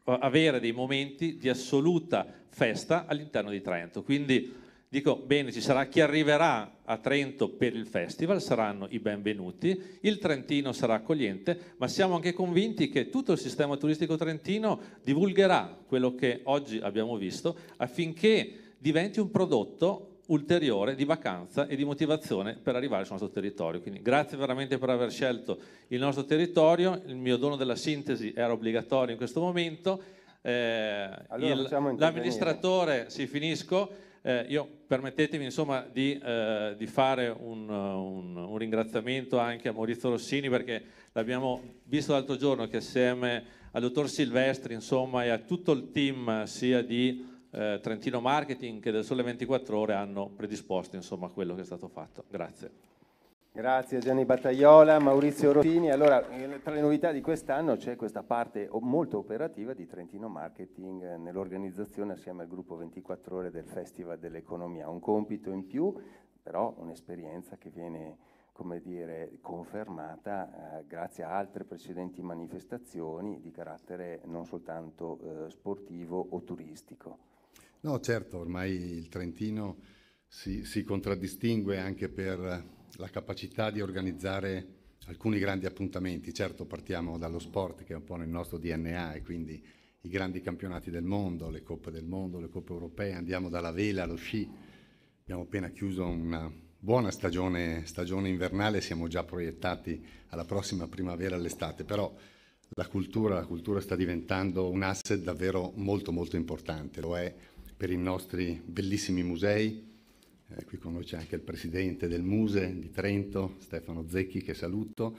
avere dei momenti di assoluta festa all'interno di Trento. Quindi Dico, bene, ci sarà chi arriverà a Trento per il festival, saranno i benvenuti, il Trentino sarà accogliente, ma siamo anche convinti che tutto il sistema turistico trentino divulgherà quello che oggi abbiamo visto affinché diventi un prodotto ulteriore di vacanza e di motivazione per arrivare sul nostro territorio. Quindi grazie veramente per aver scelto il nostro territorio, il mio dono della sintesi era obbligatorio in questo momento, eh, allora, l'amministratore, si finisco, eh, io, permettetemi insomma, di, eh, di, fare un, un, un, ringraziamento anche a Maurizio Rossini perché l'abbiamo visto l'altro giorno che assieme al dottor Silvestri insomma, e a tutto il team sia di eh, Trentino Marketing che del Sole 24 Ore hanno predisposto insomma, quello che è stato fatto. Grazie. Grazie Gianni Battaiola, Maurizio Rotini. Allora, tra le novità di quest'anno c'è questa parte molto operativa di Trentino Marketing eh, nell'organizzazione assieme al gruppo 24 ore del Festival dell'Economia. Un compito in più, però un'esperienza che viene, come dire, confermata eh, grazie a altre precedenti manifestazioni di carattere non soltanto eh, sportivo o turistico. No, certo, ormai il Trentino si, si contraddistingue anche per la capacità di organizzare alcuni grandi appuntamenti. Certo partiamo dallo sport che è un po' nel nostro DNA e quindi i grandi campionati del mondo, le coppe del mondo, le coppe europee, andiamo dalla vela allo sci. Abbiamo appena chiuso una buona stagione, stagione invernale, siamo già proiettati alla prossima primavera all'estate, però la cultura, la cultura sta diventando un asset davvero molto molto importante, lo è per i nostri bellissimi musei, eh, qui con noi c'è anche il presidente del Muse di Trento, Stefano Zecchi, che saluto,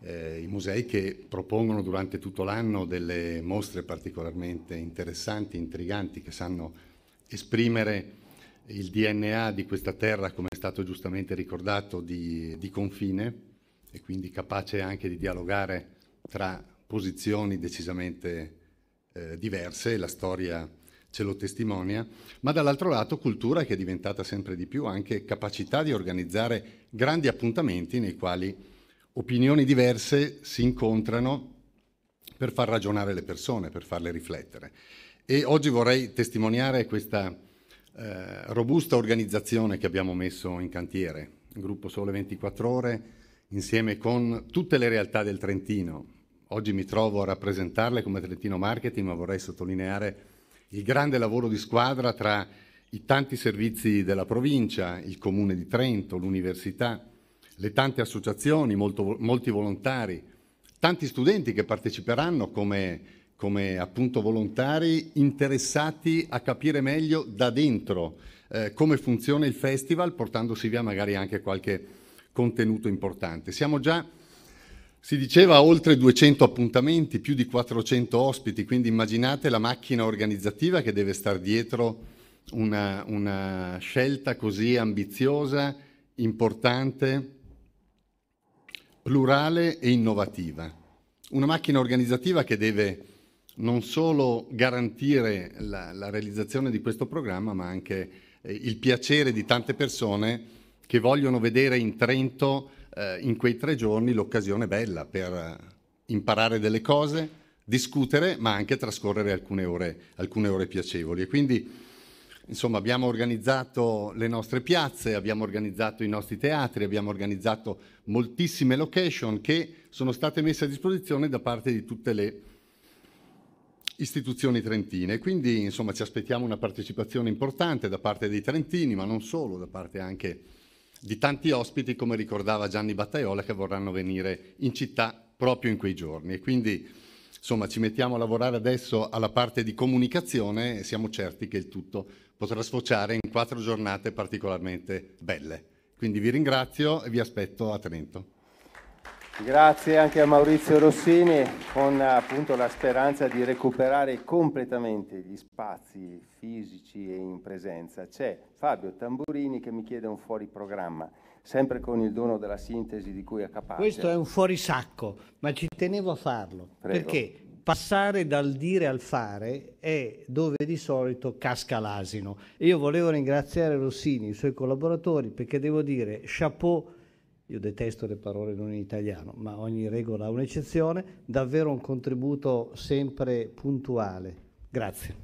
eh, i musei che propongono durante tutto l'anno delle mostre particolarmente interessanti, intriganti, che sanno esprimere il DNA di questa terra, come è stato giustamente ricordato, di, di confine e quindi capace anche di dialogare tra posizioni decisamente eh, diverse. La storia ce lo testimonia, ma dall'altro lato cultura che è diventata sempre di più anche capacità di organizzare grandi appuntamenti nei quali opinioni diverse si incontrano per far ragionare le persone, per farle riflettere. E oggi vorrei testimoniare questa eh, robusta organizzazione che abbiamo messo in cantiere, il gruppo Sole 24 ore, insieme con tutte le realtà del Trentino. Oggi mi trovo a rappresentarle come Trentino Marketing, ma vorrei sottolineare il grande lavoro di squadra tra i tanti servizi della provincia, il comune di Trento, l'università, le tante associazioni, molto, molti volontari, tanti studenti che parteciperanno come, come, appunto volontari interessati a capire meglio da dentro eh, come funziona il festival, portandosi via magari anche qualche contenuto importante. Siamo già si diceva oltre 200 appuntamenti, più di 400 ospiti, quindi immaginate la macchina organizzativa che deve star dietro una, una scelta così ambiziosa, importante, plurale e innovativa. Una macchina organizzativa che deve non solo garantire la, la realizzazione di questo programma, ma anche eh, il piacere di tante persone che vogliono vedere in Trento eh, in quei tre giorni l'occasione bella per eh, imparare delle cose, discutere, ma anche trascorrere alcune ore, alcune ore piacevoli. E quindi, insomma, abbiamo organizzato le nostre piazze, abbiamo organizzato i nostri teatri, abbiamo organizzato moltissime location che sono state messe a disposizione da parte di tutte le istituzioni trentine. Quindi, insomma, ci aspettiamo una partecipazione importante da parte dei trentini, ma non solo, da parte anche di tanti ospiti, come ricordava Gianni Battaiola, che vorranno venire in città proprio in quei giorni. E quindi insomma ci mettiamo a lavorare adesso alla parte di comunicazione e siamo certi che il tutto potrà sfociare in quattro giornate particolarmente belle. Quindi vi ringrazio e vi aspetto a Trento. Grazie anche a Maurizio Rossini con appunto la speranza di recuperare completamente gli spazi fisici e in presenza. C'è Fabio Tamburini che mi chiede un fuori programma, sempre con il dono della sintesi di cui è capace. Questo è un fuorisacco, ma ci tenevo a farlo Prego. perché passare dal dire al fare è dove di solito casca l'asino. Io volevo ringraziare Rossini e i suoi collaboratori perché devo dire chapeau io detesto le parole non in italiano, ma ogni regola ha un'eccezione, davvero un contributo sempre puntuale. Grazie.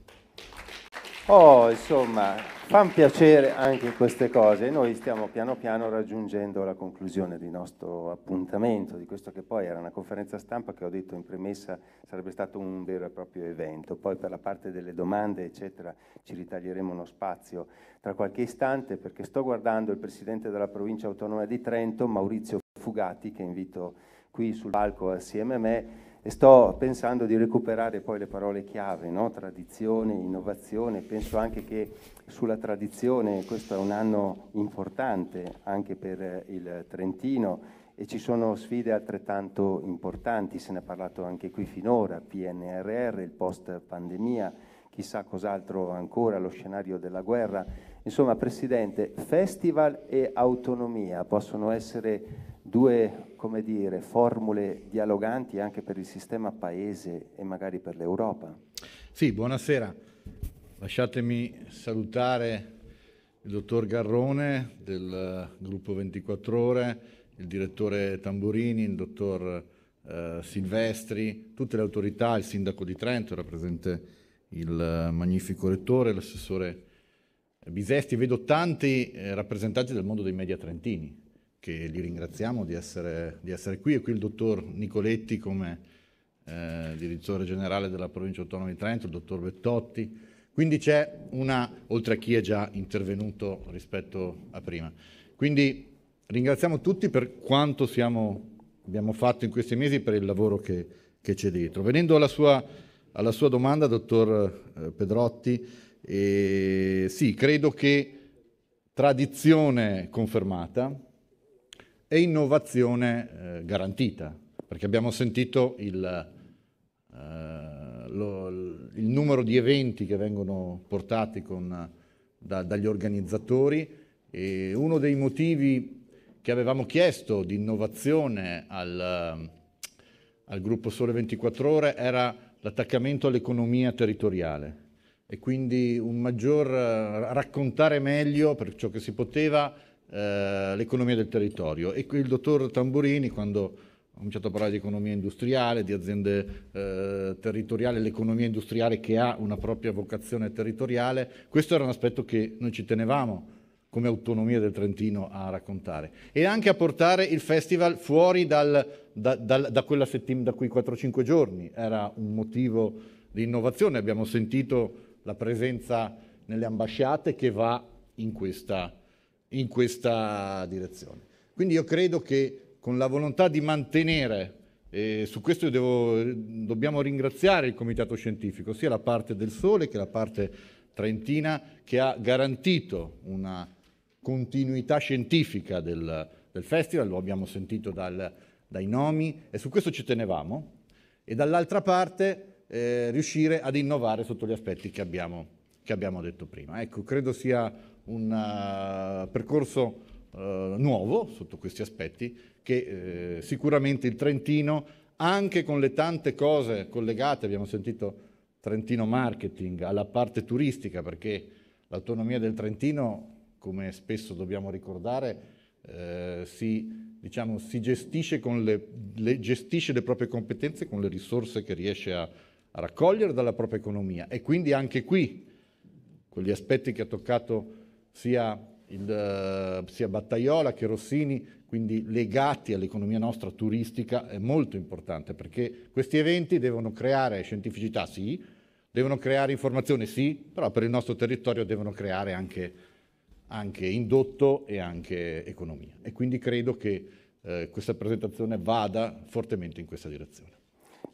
Oh, insomma, fan piacere anche queste cose e noi stiamo piano piano raggiungendo la conclusione del nostro appuntamento, di questo che poi era una conferenza stampa che ho detto in premessa sarebbe stato un vero e proprio evento, poi per la parte delle domande eccetera ci ritaglieremo uno spazio tra qualche istante perché sto guardando il Presidente della provincia autonoma di Trento, Maurizio Fugati, che invito qui sul palco assieme a me e sto pensando di recuperare poi le parole chiave, no? tradizione, innovazione, penso anche che sulla tradizione questo è un anno importante anche per il Trentino e ci sono sfide altrettanto importanti, se ne è parlato anche qui finora, PNRR, il post pandemia, chissà cos'altro ancora, lo scenario della guerra. Insomma, Presidente, festival e autonomia possono essere due come dire, formule dialoganti anche per il sistema paese e magari per l'Europa. Sì, buonasera. Lasciatemi salutare il dottor Garrone del gruppo 24 ore, il direttore Tamburini, il dottor eh, Silvestri, tutte le autorità, il sindaco di Trento, era presente il eh, magnifico rettore, l'assessore Bisesti, vedo tanti eh, rappresentanti del mondo dei media trentini, che li ringraziamo di essere, di essere qui, e qui il dottor Nicoletti come eh, direttore generale della provincia autonoma di Trento, il dottor Bettotti, quindi c'è una, oltre a chi è già intervenuto rispetto a prima. Quindi ringraziamo tutti per quanto siamo, abbiamo fatto in questi mesi per il lavoro che, che c'è dietro. Venendo alla sua, alla sua domanda, dottor eh, Pedrotti, eh, sì, credo che tradizione confermata, e innovazione eh, garantita, perché abbiamo sentito il, eh, lo, il, numero di eventi che vengono portati con, da, dagli organizzatori e uno dei motivi che avevamo chiesto di innovazione al, al gruppo Sole 24 Ore era l'attaccamento all'economia territoriale e quindi un maggior eh, raccontare meglio per ciò che si poteva eh, l'economia del territorio. E il dottor Tamburini, quando ha cominciato a parlare di economia industriale, di aziende eh, territoriali, l'economia industriale che ha una propria vocazione territoriale. Questo era un aspetto che noi ci tenevamo come autonomia del Trentino a raccontare e anche a portare il festival fuori dal, da, da, da, quella settimana, da quei 4-5 giorni. Era un motivo di innovazione, abbiamo sentito la presenza nelle ambasciate che va in questa direzione in questa direzione. Quindi io credo che con la volontà di mantenere, e su questo devo, dobbiamo ringraziare il Comitato Scientifico, sia la parte del Sole che la parte trentina, che ha garantito una continuità scientifica del, del festival, lo abbiamo sentito dal, dai nomi e su questo ci tenevamo, e dall'altra parte eh, riuscire ad innovare sotto gli aspetti che abbiamo, che abbiamo detto prima. Ecco, credo sia un eh, percorso uh, nuovo sotto questi aspetti che eh, sicuramente il Trentino, anche con le tante cose collegate, abbiamo sentito Trentino Marketing, alla parte turistica, perché l'autonomia del Trentino, come spesso dobbiamo ricordare, eh, si, diciamo, si gestisce, le, le, gestisce, le, proprie competenze con le risorse che riesce a, a raccogliere dalla propria economia. E quindi anche qui, con gli aspetti che ha toccato sia, il, eh, sia Battaiola che Rossini, quindi legati all'economia nostra turistica, è molto importante perché questi eventi devono creare scientificità, sì, devono creare informazione, sì, però per il nostro territorio devono creare anche, anche indotto e anche economia. E quindi credo che eh, questa presentazione vada fortemente in questa direzione.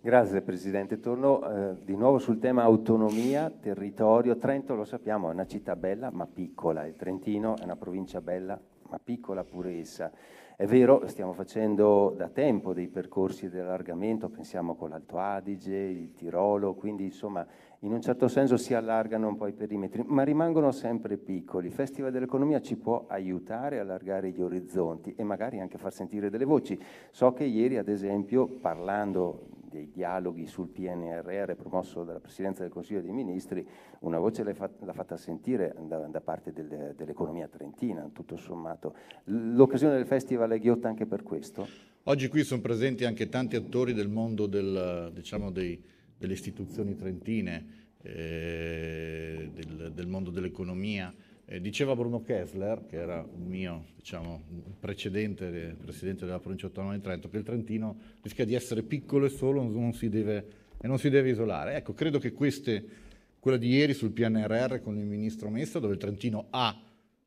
Grazie Presidente. Torno eh, di nuovo sul tema autonomia, territorio. Trento lo sappiamo, è una città bella ma piccola, il Trentino è una provincia bella ma piccola pure essa. È vero, stiamo facendo da tempo dei percorsi di allargamento, pensiamo con l'Alto Adige, il Tirolo, quindi insomma in un certo senso si allargano un po' i perimetri, ma rimangono sempre piccoli. Il Festival dell'Economia ci può aiutare a allargare gli orizzonti e magari anche far sentire delle voci. So che ieri, ad esempio, parlando dei dialoghi sul PNRR promosso dalla Presidenza del Consiglio dei Ministri, una voce l'ha fatta, fatta sentire da, da parte del, dell'economia trentina, tutto sommato. L'occasione del festival è ghiotta anche per questo? Oggi qui sono presenti anche tanti attori del mondo del, diciamo dei, delle istituzioni trentine, eh, del, del mondo dell'economia, eh, diceva Bruno Kessler, che era un mio diciamo, precedente presidente della provincia autonoma di Trento, che il Trentino rischia di essere piccolo e solo non deve, e non si deve isolare. Ecco, credo che queste, quella di ieri sul PNRR con il ministro Messa, dove il Trentino ha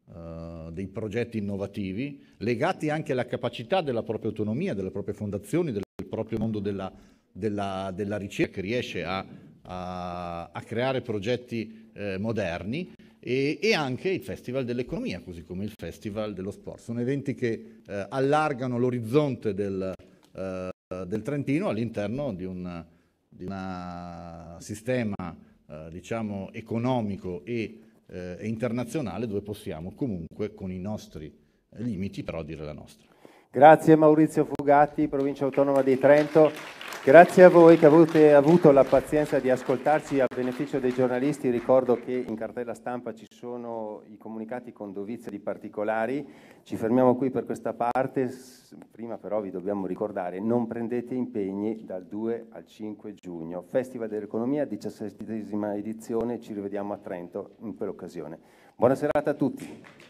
Uh, dei progetti innovativi legati anche alla capacità della propria autonomia, delle proprie fondazioni, del proprio mondo della, della, della ricerca che riesce a, a, a creare progetti eh, moderni e, e, anche il Festival dell'Economia, così come il Festival dello Sport. Sono eventi che eh, allargano l'orizzonte del, eh, del Trentino all'interno di un di una sistema eh, diciamo economico e eh, internazionale dove possiamo comunque con i nostri eh, limiti però dire la nostra. Grazie Maurizio Fugatti, provincia autonoma di Trento. Grazie a voi che avete avuto la pazienza di ascoltarci a beneficio dei giornalisti. Ricordo che in cartella stampa ci sono i comunicati con dovizia di particolari. Ci fermiamo qui per questa parte. Prima però vi dobbiamo ricordare, non prendete impegni dal 2 al 5 giugno. Festival dell'Economia, 17 edizione. Ci rivediamo a Trento in quell'occasione. Buona serata a tutti.